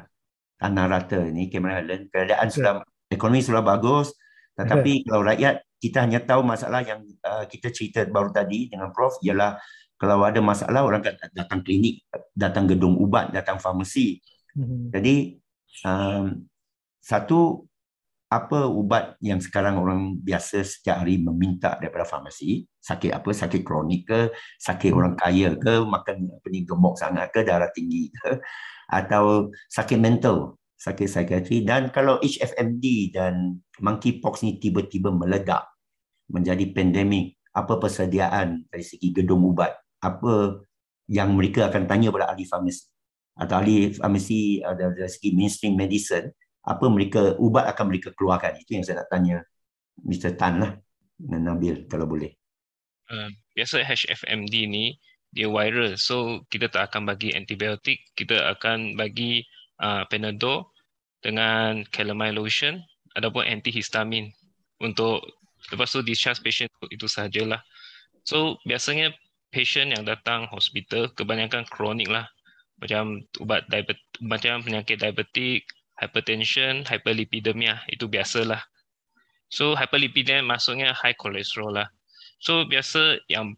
Tanah Rata ini, Cameron Allen. Keadaan sudah, ekonomi sudah bagus, tetapi ya. kalau rakyat, kita hanya tahu masalah yang uh, kita cerita baru tadi dengan Prof, ialah kalau ada masalah, orang datang klinik, datang gedung ubat, datang farmasi. Mm-hmm. Jadi, um, satu apa ubat yang sekarang orang biasa setiap hari meminta daripada farmasi sakit apa sakit kronik ke sakit orang hmm. kaya ke makan apa ni gemuk sangat ke darah tinggi ke atau sakit mental sakit psikiatri dan kalau HFMD dan monkeypox ni tiba-tiba meledak menjadi pandemik apa persediaan dari segi gedung ubat apa yang mereka akan tanya kepada ahli farmasi atau ahli farmasi eh, dari segi mainstream medicine apa mereka ubat akan mereka keluarkan itu yang saya nak tanya Mr Tan lah dan Nabil kalau boleh uh, biasa HFMD ni dia viral so kita tak akan bagi antibiotik kita akan bagi uh, Panadol dengan calamine lotion ataupun antihistamin untuk lepas tu discharge patient itu sajalah so biasanya patient yang datang hospital kebanyakan kronik lah macam ubat diabetes, macam penyakit diabetik hypertension, hyperlipidemia, itu biasa lah. So hyperlipidemia maksudnya high cholesterol lah. So biasa yang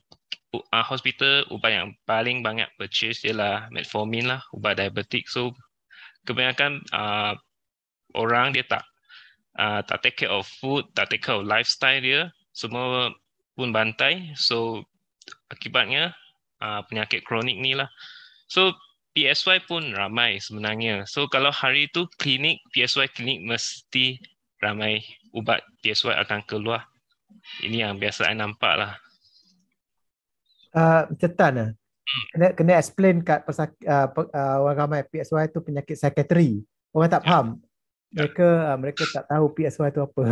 uh, hospital ubat yang paling banyak purchase ialah metformin lah, ubat diabetik. So kebanyakan uh, orang dia tak uh, tak take care of food, tak take care of lifestyle dia, semua pun bantai. So akibatnya uh, penyakit kronik ni lah. So PSY pun ramai sebenarnya. So kalau hari tu klinik PSY klinik mesti ramai ubat PSY akan keluar. Ini yang biasa saya nampak lah. Uh, ah, Tetan lah. Hmm. Kena, kena explain kat pesak, uh, uh, orang ramai PSY itu penyakit psychiatry. Orang tak ya. faham. Ya. Mereka uh, mereka tak tahu PSY itu apa. (laughs)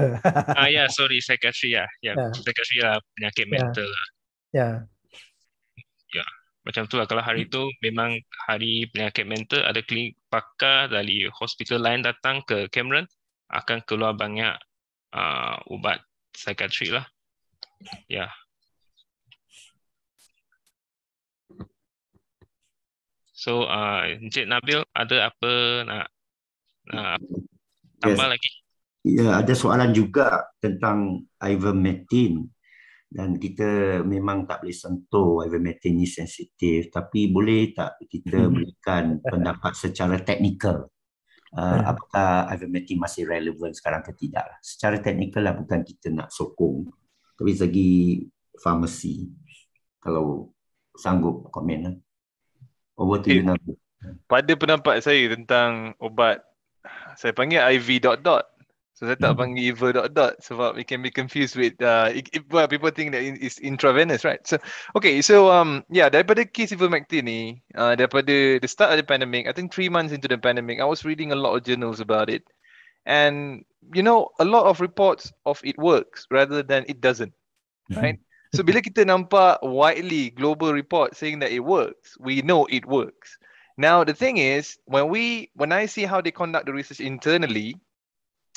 Ah uh, ya, yeah, (laughs) sorry, psychiatry lah. ya. Yeah. Yeah. Psychiatry lah penyakit ya. mental. Lah. Ya. Yeah. Ya. Yeah. Yeah macam tu lah kalau hari hmm. tu memang hari penyakit mental ada klinik pakar dari hospital lain datang ke Cameron akan keluar banyak uh, ubat psychiatric lah ya yeah. so uh, Encik Nabil ada apa nak, nak tambah yes. lagi Ya, ada soalan juga tentang ivermectin dan kita memang tak boleh sentuh ivermectin ni sensitif tapi boleh tak kita mhm. berikan pendapat secara teknikal uh, ah, hmm. apakah ivermectin masih relevan sekarang ke tidak secara teknikal lah bukan kita nak sokong tapi segi farmasi kalau sanggup komen lah over to eh, you pada pendapat saya tentang obat saya panggil IV dot dot So saya tak hmm. panggil liver dot dot sebab it can be confused with uh, it, it, well, people think that it's intravenous, right? So okay, so um yeah, daripada case ivermectin ni, uh, daripada the start of the pandemic, I think three months into the pandemic, I was reading a lot of journals about it, and you know a lot of reports of it works rather than it doesn't, right? so bila kita nampak widely global report saying that it works, we know it works. Now the thing is, when we when I see how they conduct the research internally,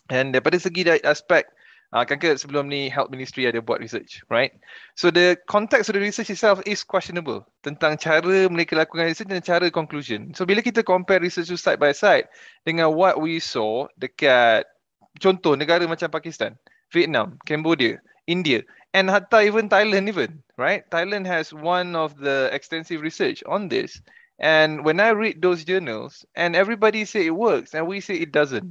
Dan daripada segi dari aspek, uh, kan ke sebelum ni health ministry ada buat research, right? So the context of the research itself is questionable tentang cara mereka lakukan research dan cara conclusion. So bila kita compare research side by side dengan what we saw dekat contoh negara macam Pakistan, Vietnam, Cambodia, India and hatta even Thailand even, right? Thailand has one of the extensive research on this and when I read those journals and everybody say it works and we say it doesn't,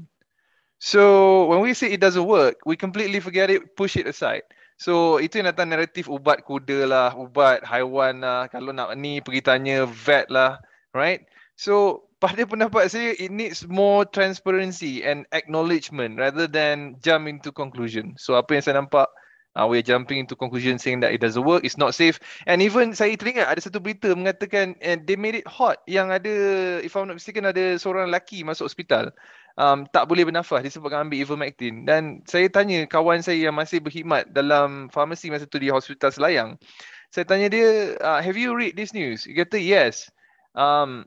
So when we say it doesn't work, we completely forget it, push it aside. So itu yang datang naratif ubat kuda lah, ubat haiwan lah, kalau nak ni pergi tanya vet lah, right? So pada pendapat saya, it needs more transparency and acknowledgement rather than jump into conclusion. So apa yang saya nampak uh, ah, we're jumping into conclusion saying that it doesn't work it's not safe and even saya teringat ada satu berita mengatakan and they made it hot yang ada if I'm not mistaken ada seorang lelaki masuk hospital um, tak boleh bernafas disebabkan ambil ivermectin dan saya tanya kawan saya yang masih berkhidmat dalam farmasi masa tu di hospital Selayang saya tanya dia uh, have you read this news dia kata yes um,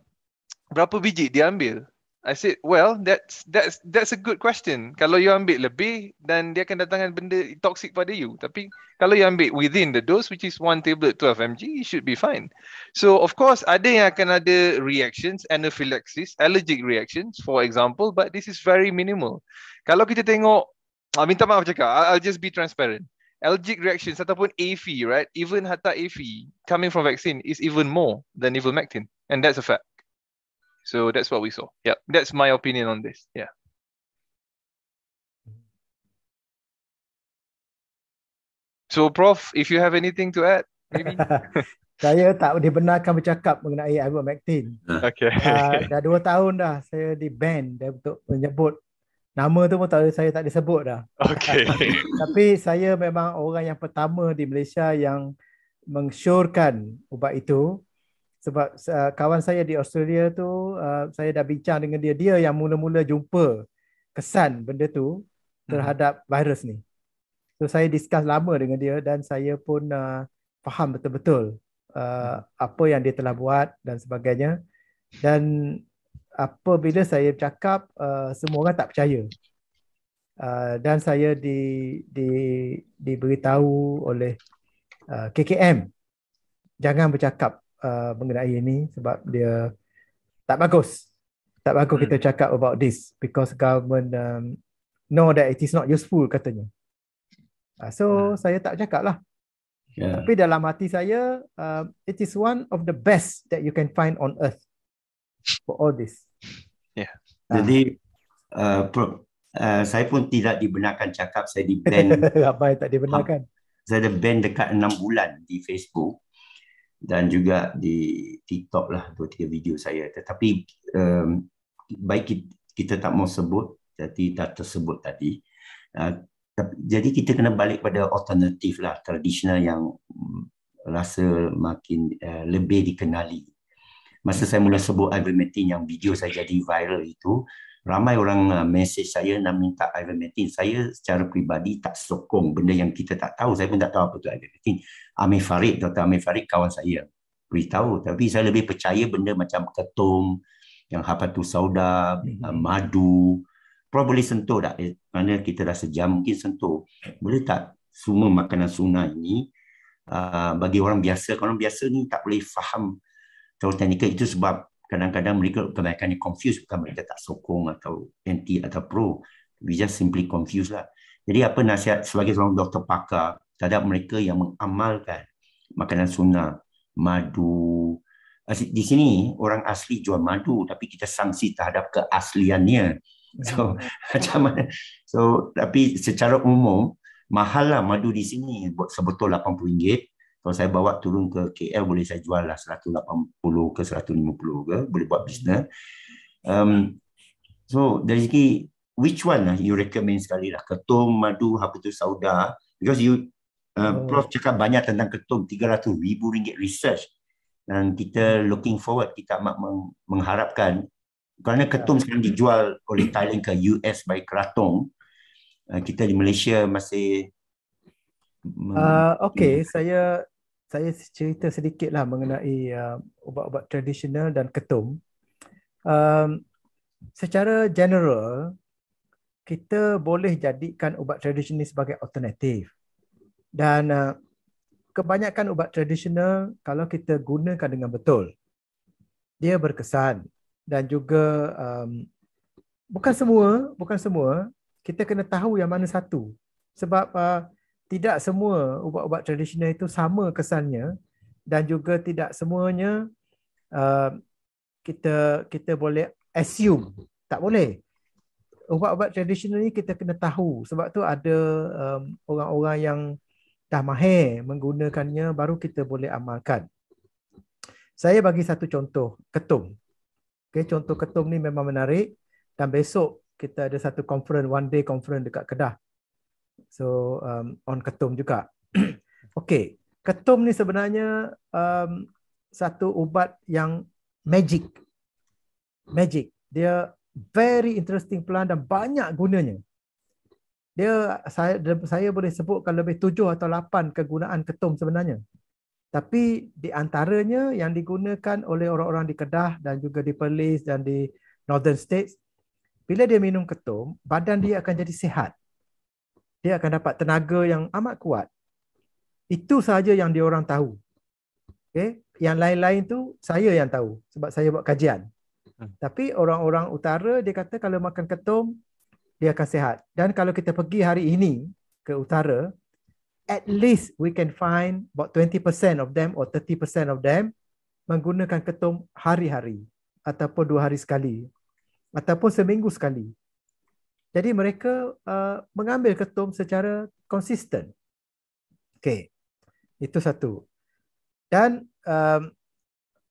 berapa biji dia ambil I said, well, that's that's that's a good question. Kalau you ambil lebih, then dia akan datang benda toxic pada you. Tapi kalau you ambil within the dose, which is one tablet 12 mg, you should be fine. So of course, ada yang akan ada reactions, anaphylaxis, allergic reactions, for example, but this is very minimal. Kalau kita tengok, I ah, minta maaf cakap, I'll, I'll just be transparent. Allergic reactions ataupun AFI, right? Even hatta AFI coming from vaccine is even more than ivermectin. And that's a fact. So that's what we saw. Yeah, that's my opinion on this. Yeah. So Prof, if you have anything to add, maybe. (laughs) saya tak dibenarkan bercakap mengenai ivermectin. Ah. Okay. Uh, dah dua tahun dah saya di ban untuk menyebut nama tu pun tak, saya tak disebut dah. Okay. (laughs) Tapi saya memang orang yang pertama di Malaysia yang mengsyorkan ubat itu sebab uh, kawan saya di Australia tu uh, saya dah bincang dengan dia dia yang mula-mula jumpa kesan benda tu terhadap hmm. virus ni. So saya discuss lama dengan dia dan saya pun uh, faham betul-betul uh, hmm. apa yang dia telah buat dan sebagainya. Dan apabila saya cakap uh, semua orang tak percaya. Uh, dan saya di di diberitahu oleh uh, KKM jangan bercakap Uh, mengenai ini sebab dia tak bagus. Tak bagus hmm. kita cakap about this because government um, know that it is not useful katanya. Uh, so hmm. saya tak cakap lah. Yeah. Tapi dalam hati saya, uh, it is one of the best that you can find on earth for all this. Yeah. Ya. Jadi uh, pro, uh, saya pun tidak dibenarkan cakap saya di ban. Ramai (laughs) tak dibenarkan. Saya ada ban dekat 6 bulan di Facebook dan juga di TikTok lah dua tiga video saya tetapi um, baik kita, kita tak mau sebut jadi tak tersebut tadi uh, jadi kita kena balik pada alternatif lah tradisional yang rasa makin uh, lebih dikenali masa saya mula sebut ivermectin yang video saya jadi viral itu ramai orang uh, mesej saya nak minta ivermectin. Saya secara peribadi tak sokong benda yang kita tak tahu. Saya pun tak tahu apa itu ivermectin. Amir Farid, Dr. Amir Farid kawan saya beritahu. Tapi saya lebih percaya benda macam ketum, yang hapatu sauda, mhm. uh, madu. Probably boleh sentuh tak? Eh, mana kita dah sejam mungkin sentuh. Boleh tak semua makanan sunnah ini uh, bagi orang biasa. Orang biasa ni tak boleh faham terlalu teknikal. Itu sebab kadang-kadang mereka kebanyakannya confuse bukan mereka tak sokong atau anti atau pro we just simply confuse lah jadi apa nasihat sebagai seorang doktor pakar terhadap mereka yang mengamalkan makanan sunnah madu di sini orang asli jual madu tapi kita sanksi terhadap keasliannya ya, so (laughs) macam mana so tapi secara umum mahal lah madu di sini sebotol RM80 kalau saya bawa turun ke KL boleh saya jual lah 180 ke 150 ke boleh buat hmm. bisnes um, so dari segi which one lah you recommend sekali lah ketum madu habitus sauda because you uh, hmm. prof cakap banyak tentang ketum ratus ribu ringgit research dan kita looking forward kita amat mengharapkan kerana ketum hmm. sekarang dijual oleh Thailand ke US by Keratong uh, kita di Malaysia masih uh, okay, saya saya cerita sedikitlah mengenai uh, ubat-ubat tradisional dan ketum. Um, secara general, kita boleh jadikan ubat tradisional sebagai alternatif. Dan uh, kebanyakan ubat tradisional kalau kita gunakan dengan betul, dia berkesan dan juga um, bukan semua, bukan semua kita kena tahu yang mana satu. Sebab uh, tidak semua ubat-ubat tradisional itu sama kesannya dan juga tidak semuanya uh, kita kita boleh assume tak boleh ubat-ubat tradisional ni kita kena tahu sebab tu ada um, orang-orang yang dah mahir menggunakannya baru kita boleh amalkan saya bagi satu contoh ketum okey contoh ketum ni memang menarik dan besok kita ada satu conference one day conference dekat kedah So um, on ketum juga. (clears throat) okay, ketum ni sebenarnya um, satu ubat yang magic. Magic. Dia very interesting plan dan banyak gunanya. Dia saya saya boleh sebutkan lebih tujuh atau lapan kegunaan ketum sebenarnya. Tapi di antaranya yang digunakan oleh orang-orang di Kedah dan juga di Perlis dan di Northern States, bila dia minum ketum, badan dia akan jadi sihat dia akan dapat tenaga yang amat kuat. Itu sahaja yang dia orang tahu. Okay? Yang lain-lain tu saya yang tahu sebab saya buat kajian. Hmm. Tapi orang-orang utara dia kata kalau makan ketum dia akan sihat. Dan kalau kita pergi hari ini ke utara, at least we can find about 20% of them or 30% of them menggunakan ketum hari-hari ataupun dua hari sekali ataupun seminggu sekali. Jadi mereka uh, mengambil ketum secara konsisten. Okey. Itu satu. Dan um,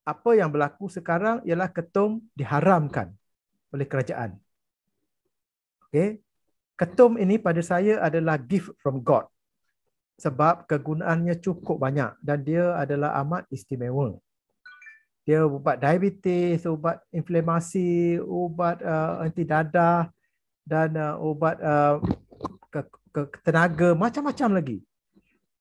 apa yang berlaku sekarang ialah ketum diharamkan oleh kerajaan. Okey. Ketum ini pada saya adalah gift from God. Sebab kegunaannya cukup banyak dan dia adalah amat istimewa. Dia ubat diabetes, ubat inflamasi, ubat uh, anti dadah, dan uh, ubat uh, ke, ke tenaga macam-macam lagi.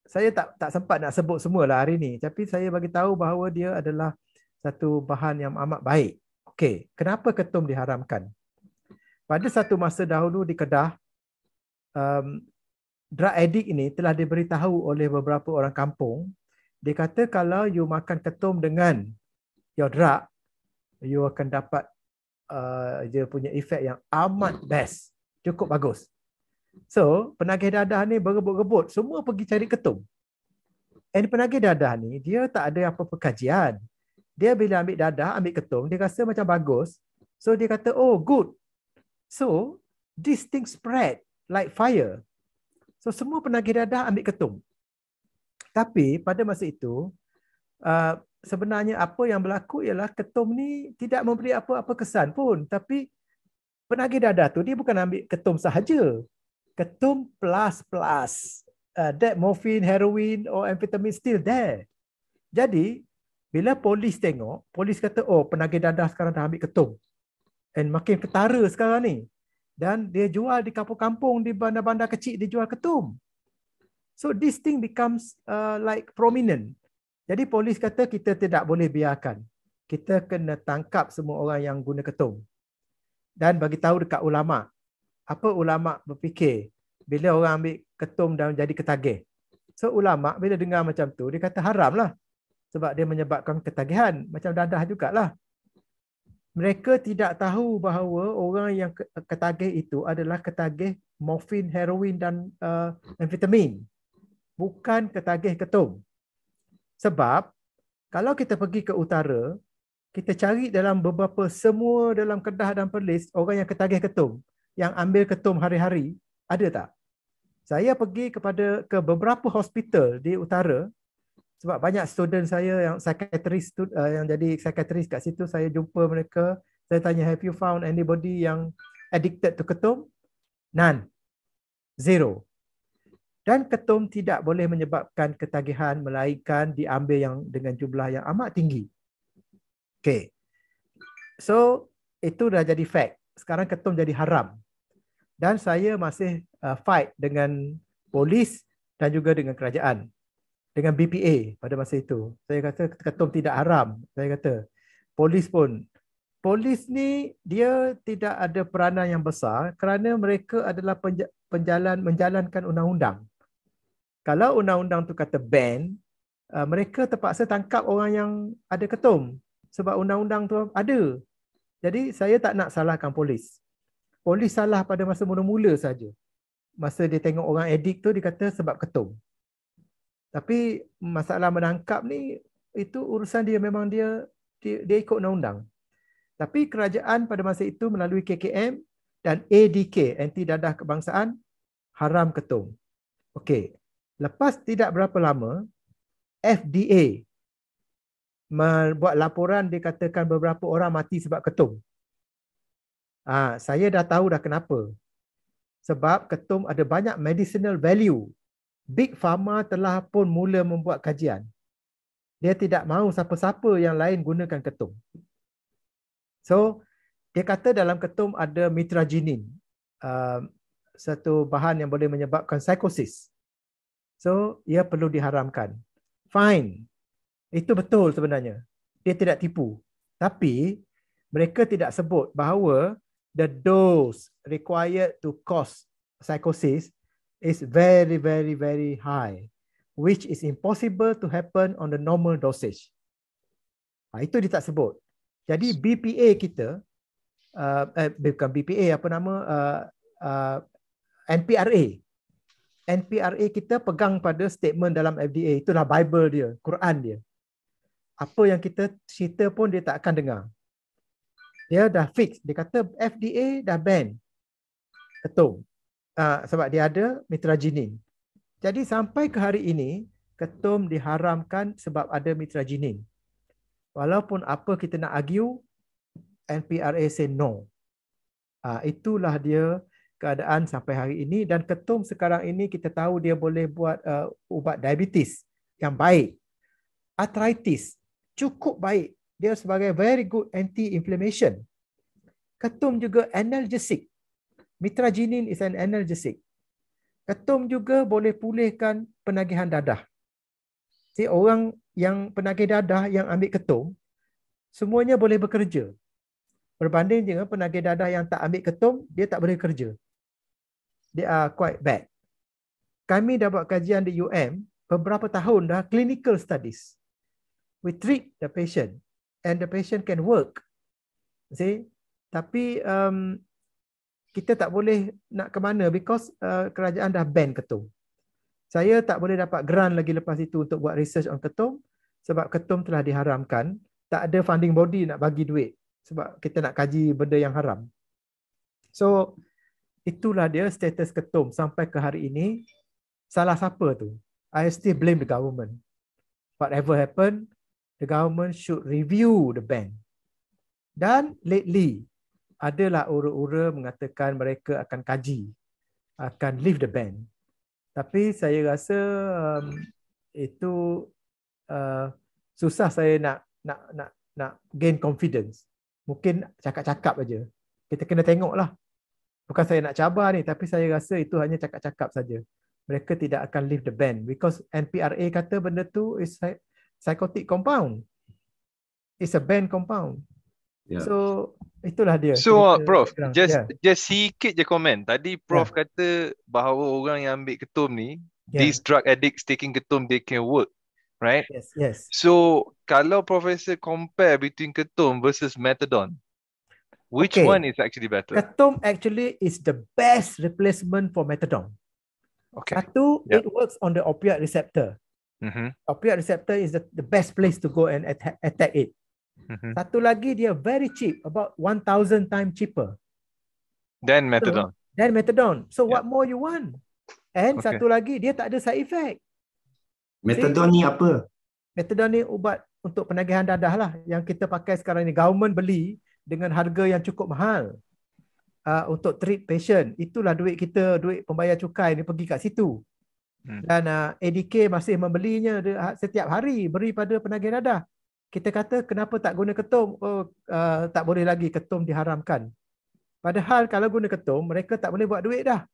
Saya tak tak sempat nak sebut semua lah hari ni. tapi saya bagi tahu bahawa dia adalah satu bahan yang amat baik. Okey, kenapa ketum diharamkan? Pada satu masa dahulu di Kedah um drug addict ini telah diberitahu oleh beberapa orang kampung dia kata kalau you makan ketum dengan your drug you akan dapat uh, dia punya efek yang amat best. Cukup bagus. So, penagih dadah ni berebut-rebut. Semua pergi cari ketum. And penagih dadah ni, dia tak ada apa pekajian Dia bila ambil dadah, ambil ketum, dia rasa macam bagus. So, dia kata, oh, good. So, this thing spread like fire. So, semua penagih dadah ambil ketum. Tapi, pada masa itu, uh, sebenarnya apa yang berlaku ialah ketum ni tidak memberi apa-apa kesan pun tapi penagih dadah tu dia bukan ambil ketum sahaja ketum plus plus uh, that morphine heroin or amphetamine still there jadi bila polis tengok polis kata oh penagih dadah sekarang dah ambil ketum and makin ketara sekarang ni dan dia jual di kampung-kampung di bandar-bandar kecil dia jual ketum so this thing becomes uh, like prominent jadi polis kata kita tidak boleh biarkan. Kita kena tangkap semua orang yang guna ketum. Dan bagi tahu dekat ulama. Apa ulama berfikir bila orang ambil ketum dan jadi ketagih. So ulama bila dengar macam tu dia kata haramlah. Sebab dia menyebabkan ketagihan macam dadah jugalah. Mereka tidak tahu bahawa orang yang ketagih itu adalah ketagih morfin, heroin dan uh, amfetamin. Bukan ketagih ketum. Sebab kalau kita pergi ke utara, kita cari dalam beberapa semua dalam Kedah dan Perlis orang yang ketagih ketum, yang ambil ketum hari-hari, ada tak? Saya pergi kepada ke beberapa hospital di utara sebab banyak student saya yang sekretaris eh, yang jadi sekretaris kat situ saya jumpa mereka, saya tanya have you found anybody yang addicted to ketum? None. Zero dan ketum tidak boleh menyebabkan ketagihan melainkan diambil yang dengan jumlah yang amat tinggi. Okay. So itu dah jadi fact. Sekarang ketum jadi haram. Dan saya masih uh, fight dengan polis dan juga dengan kerajaan. Dengan BPA pada masa itu. Saya kata ketum tidak haram. Saya kata polis pun. Polis ni dia tidak ada peranan yang besar kerana mereka adalah penjalan menjalankan undang-undang kalau undang-undang tu kata ban, uh, mereka terpaksa tangkap orang yang ada ketum sebab undang-undang tu ada. Jadi saya tak nak salahkan polis. Polis salah pada masa mula-mula saja. Masa dia tengok orang edik tu dia kata sebab ketum. Tapi masalah menangkap ni itu urusan dia memang dia dia, dia ikut undang-undang. Tapi kerajaan pada masa itu melalui KKM dan ADK anti dadah kebangsaan haram ketum. Okey. Lepas tidak berapa lama, FDA membuat laporan dikatakan beberapa orang mati sebab ketum. ha, saya dah tahu dah kenapa. Sebab ketum ada banyak medicinal value. Big Pharma telah pun mula membuat kajian. Dia tidak mahu siapa-siapa yang lain gunakan ketum. So, dia kata dalam ketum ada mitragynine. Uh, satu bahan yang boleh menyebabkan psikosis. So ia perlu diharamkan. Fine. Itu betul sebenarnya. Dia tidak tipu. Tapi mereka tidak sebut bahawa the dose required to cause psychosis is very very very high which is impossible to happen on the normal dosage. Ha, itu dia tak sebut. Jadi BPA kita uh, eh, bukan BPA apa nama uh, uh, NPRA NPRA kita pegang pada statement dalam FDA. Itulah Bible dia, Quran dia. Apa yang kita cerita pun dia tak akan dengar. Dia dah fix. Dia kata FDA dah ban. Ketum. Uh, ah, sebab dia ada mitrajinin. Jadi sampai ke hari ini, ketum diharamkan sebab ada mitrajinin. Walaupun apa kita nak argue, NPRA say no. Uh, itulah dia keadaan sampai hari ini dan ketum sekarang ini kita tahu dia boleh buat uh, ubat diabetes yang baik. Arthritis cukup baik. Dia sebagai very good anti-inflammation. Ketum juga analgesic. Mitragynine is an analgesic. Ketum juga boleh pulihkan penagihan dadah. Si orang yang penagih dadah yang ambil ketum, semuanya boleh bekerja. Berbanding dengan penagih dadah yang tak ambil ketum, dia tak boleh kerja they are quite bad. Kami dah buat kajian di UM beberapa tahun dah clinical studies. We treat the patient and the patient can work. See? Tapi um, kita tak boleh nak ke mana because uh, kerajaan dah ban ketum. Saya tak boleh dapat grant lagi lepas itu untuk buat research on ketum sebab ketum telah diharamkan. Tak ada funding body nak bagi duit sebab kita nak kaji benda yang haram. So, Itulah dia status ketum sampai ke hari ini. Salah siapa tu? I still blame the government. Whatever happen, the government should review the bank. Dan lately, adalah ura-ura mengatakan mereka akan kaji, akan leave the bank. Tapi saya rasa um, itu uh, susah saya nak nak nak nak gain confidence. Mungkin cakap-cakap aja. Kita kena tengoklah bukan saya nak cabar ni tapi saya rasa itu hanya cakap-cakap saja mereka tidak akan leave the band because NPRA kata benda tu is psychotic compound it's a band compound yeah. so itulah dia so uh, prof dia just yeah. just sikit je komen tadi prof yeah. kata bahawa orang yang ambil ketum ni yeah. these drug addicts taking ketum they can work Right. Yes. Yes. So, kalau Professor compare between ketum versus methadone, Which okay. one is actually better? Ketom actually is the best replacement for methadone. Okay. Satu, yep. it works on the opiate receptor. Mm-hmm. Opioid receptor is the, the best place to go and attack, attack it. Mm-hmm. Satu lagi, they are very cheap, about 1,000 times cheaper. Than methadone. So, than methadone. So yep. what more you want? And okay. satu lagi, dia tak ada side effect. Methadone ni apa? Methadone ni ubat untuk penagihan dadah lah. Yang kita pakai sekarang ni. Government beli dengan harga yang cukup mahal uh, untuk treat patient. Itulah duit kita, duit pembayar cukai ni pergi kat situ. Hmm. Dan uh, ADK masih membelinya ha, setiap hari beri pada penagih dadah. Kita kata kenapa tak guna ketum? Oh, uh, tak boleh lagi ketum diharamkan. Padahal kalau guna ketum, mereka tak boleh buat duit dah.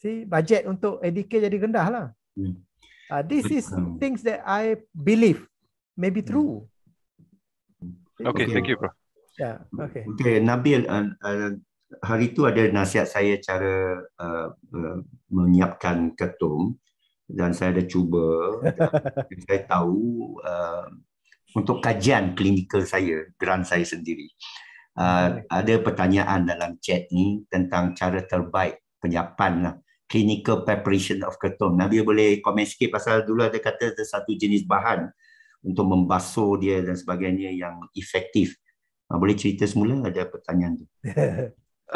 Si budget untuk ADK jadi rendah lah. Hmm. Uh, this is hmm. things that I believe may be true. Okay, thank you, bro. Ya, okey. Okey, Nabi eh, eh, hari itu ada nasihat saya cara uh, uh, menyiapkan ketum dan saya ada cuba (laughs) dan saya tahu uh, untuk kajian klinikal saya, grant saya sendiri. Uh, ada pertanyaan dalam chat ni tentang cara terbaik penyiapan lah. Clinical preparation of ketum. Nabi boleh komen sikit pasal dulu ada kata ada satu jenis bahan untuk membasuh dia dan sebagainya yang efektif. Uh, boleh cerita semula ada pertanyaan tu. (laughs)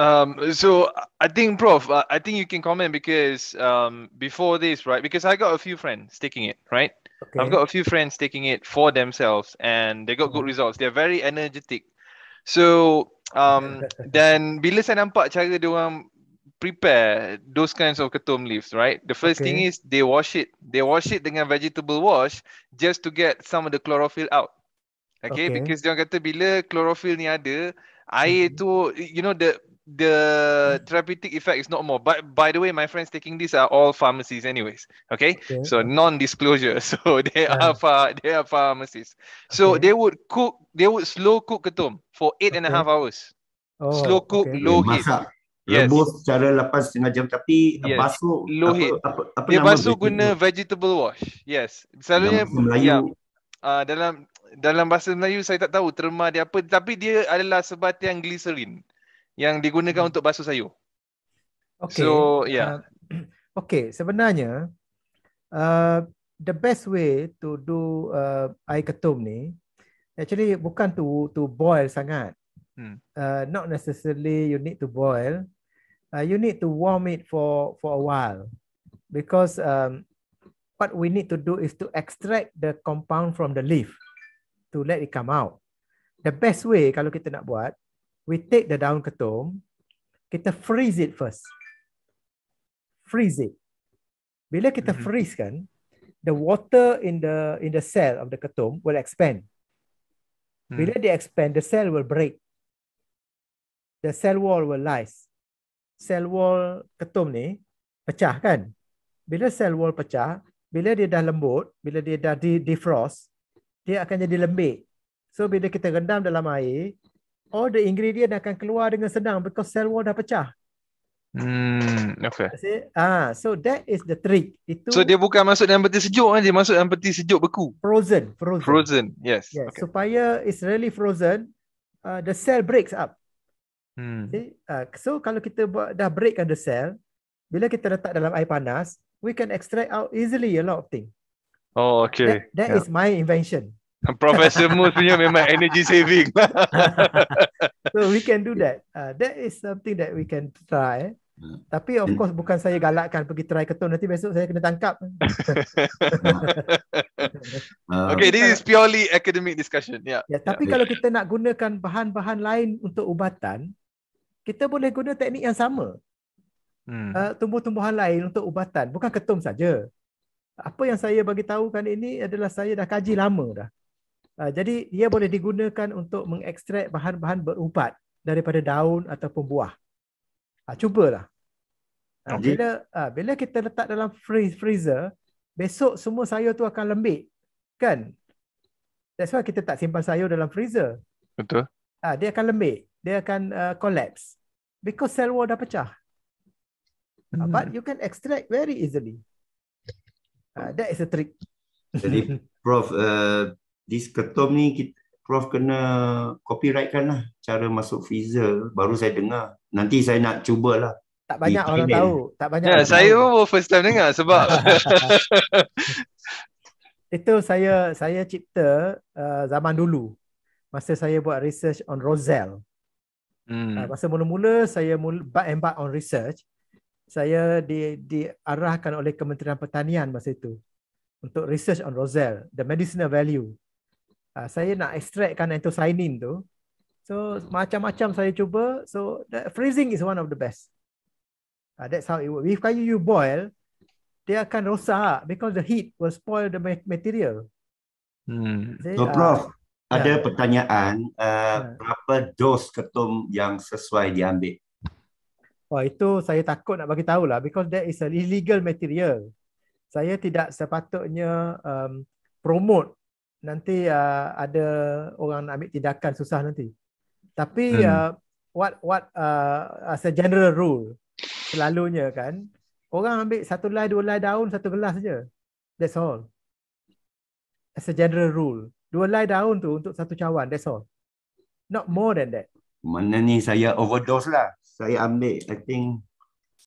um, so I think Prof, uh, I think you can comment because um, before this, right? Because I got a few friends taking it, right? Okay. I've got a few friends taking it for themselves and they got good mm-hmm. results. They're very energetic. So um, (laughs) then bila saya nampak cara dia orang prepare those kinds of ketum leaves, right? The first okay. thing is they wash it. They wash it dengan vegetable wash just to get some of the chlorophyll out. Okay, okay. because dia kata bila chlorophyll ni ada, air mm-hmm. tu you know the the therapeutic effect is not more. But by the way, my friends taking this are all pharmacies anyways. Okay, okay. so non-disclosure. (laughs) So they yeah. are far, they are pharmacies. So okay. they would cook, they would slow cook ketum for eight okay. and a half hours. Oh, slow cook, okay. low heat. Masak. Yes. Rebus secara lapan setengah jam tapi yes. basuh low apa, heat. Apa, apa, apa Dia basuh guna vegetable wash. Yes. Selalunya Ya, uh, dalam dalam bahasa Melayu saya tak tahu terma dia apa tapi dia adalah sebatian glycerin yang digunakan hmm. untuk basuh sayur. Okay. So yeah. Uh, (clears throat) okay, sebenarnya uh, the best way to do uh, air ketum ni actually bukan to to boil sangat. Hmm. Uh, not necessarily you need to boil. Uh, you need to warm it for for a while because um, what we need to do is to extract the compound from the leaf to let it come out. The best way kalau kita nak buat, we take the daun ketum, kita freeze it first. Freeze it. Bila kita mm-hmm. freeze kan, the water in the in the cell of the ketum will expand. Hmm. Bila dia expand, the cell will break. The cell wall will lies. Cell wall ketum ni pecah kan? Bila cell wall pecah, bila dia dah lembut, bila dia dah defrost, dia akan jadi lembik. So bila kita rendam dalam air, all the ingredient akan keluar dengan senang because cell wall dah pecah. Hmm, okay. Ah, so that is the trick. Itu So dia bukan masuk dalam peti sejuk kan, dia masuk dalam peti sejuk beku. Frozen, frozen. Frozen, yes. yes. Okay. Supaya it's really frozen, uh, the cell breaks up. Hmm. Uh, so kalau kita buat, dah breakkan the cell, bila kita letak dalam air panas, we can extract out easily a lot of things. Oh, okay. That, that yeah. is my invention. (laughs) Professor Moose punya memang energy saving. (laughs) so we can do that. Uh, that is something that we can try. Tapi of course bukan saya galakkan pergi try ketum nanti besok saya kena tangkap. (laughs) okay, this is purely academic discussion. Yeah. Ya, yeah, tapi yeah. kalau kita nak gunakan bahan-bahan lain untuk ubatan, kita boleh guna teknik yang sama. Hmm. Uh, tumbuh-tumbuhan lain untuk ubatan, bukan ketum saja apa yang saya bagi tahu kan ini adalah saya dah kaji lama dah. Ah, jadi ia boleh digunakan untuk mengekstrak bahan-bahan berubat daripada daun ataupun buah. Ah, cubalah. Ah, bila bila kita letak dalam freezer, besok semua sayur tu akan lembik. Kan? That's why kita tak simpan sayur dalam freezer. Betul. Dia akan lembik. Dia akan collapse. Because cell wall dah pecah. Hmm. But you can extract very easily. Ah, that is a trick. Jadi (laughs) Prof, uh, this ketum ni kita, Prof kena copyright kan lah cara masuk visa. Baru saya dengar. Nanti saya nak cuba lah. Tak banyak orang tahu. Tak banyak. Ya, saya pun tahu. first time dengar sebab. (laughs) Itu saya saya cipta uh, zaman dulu. Masa saya buat research on Roselle. Hmm. Uh, masa mula-mula saya mula, back and back on research saya di, diarahkan oleh Kementerian Pertanian masa itu untuk research on Roselle, the medicinal value. Uh, saya nak extractkan anthocyanin tu. So macam-macam saya cuba. So that freezing is one of the best. Uh, that's how it works. If kayu you boil, dia akan rosak ah, because the heat will spoil the material. Hmm. So, so Prof, uh, ada yeah. pertanyaan uh, eh, yeah. berapa dos ketum yang sesuai diambil? Oh itu saya takut nak bagi tahu lah because that is an illegal material. Saya tidak sepatutnya um, promote nanti uh, ada orang nak ambil tindakan susah nanti. Tapi hmm. uh, what what uh, as a general rule selalunya kan orang ambil satu lay dua lay daun satu gelas saja. That's all. As a general rule, dua lay daun tu untuk satu cawan that's all. Not more than that. Mana ni saya overdose lah saya ambil I think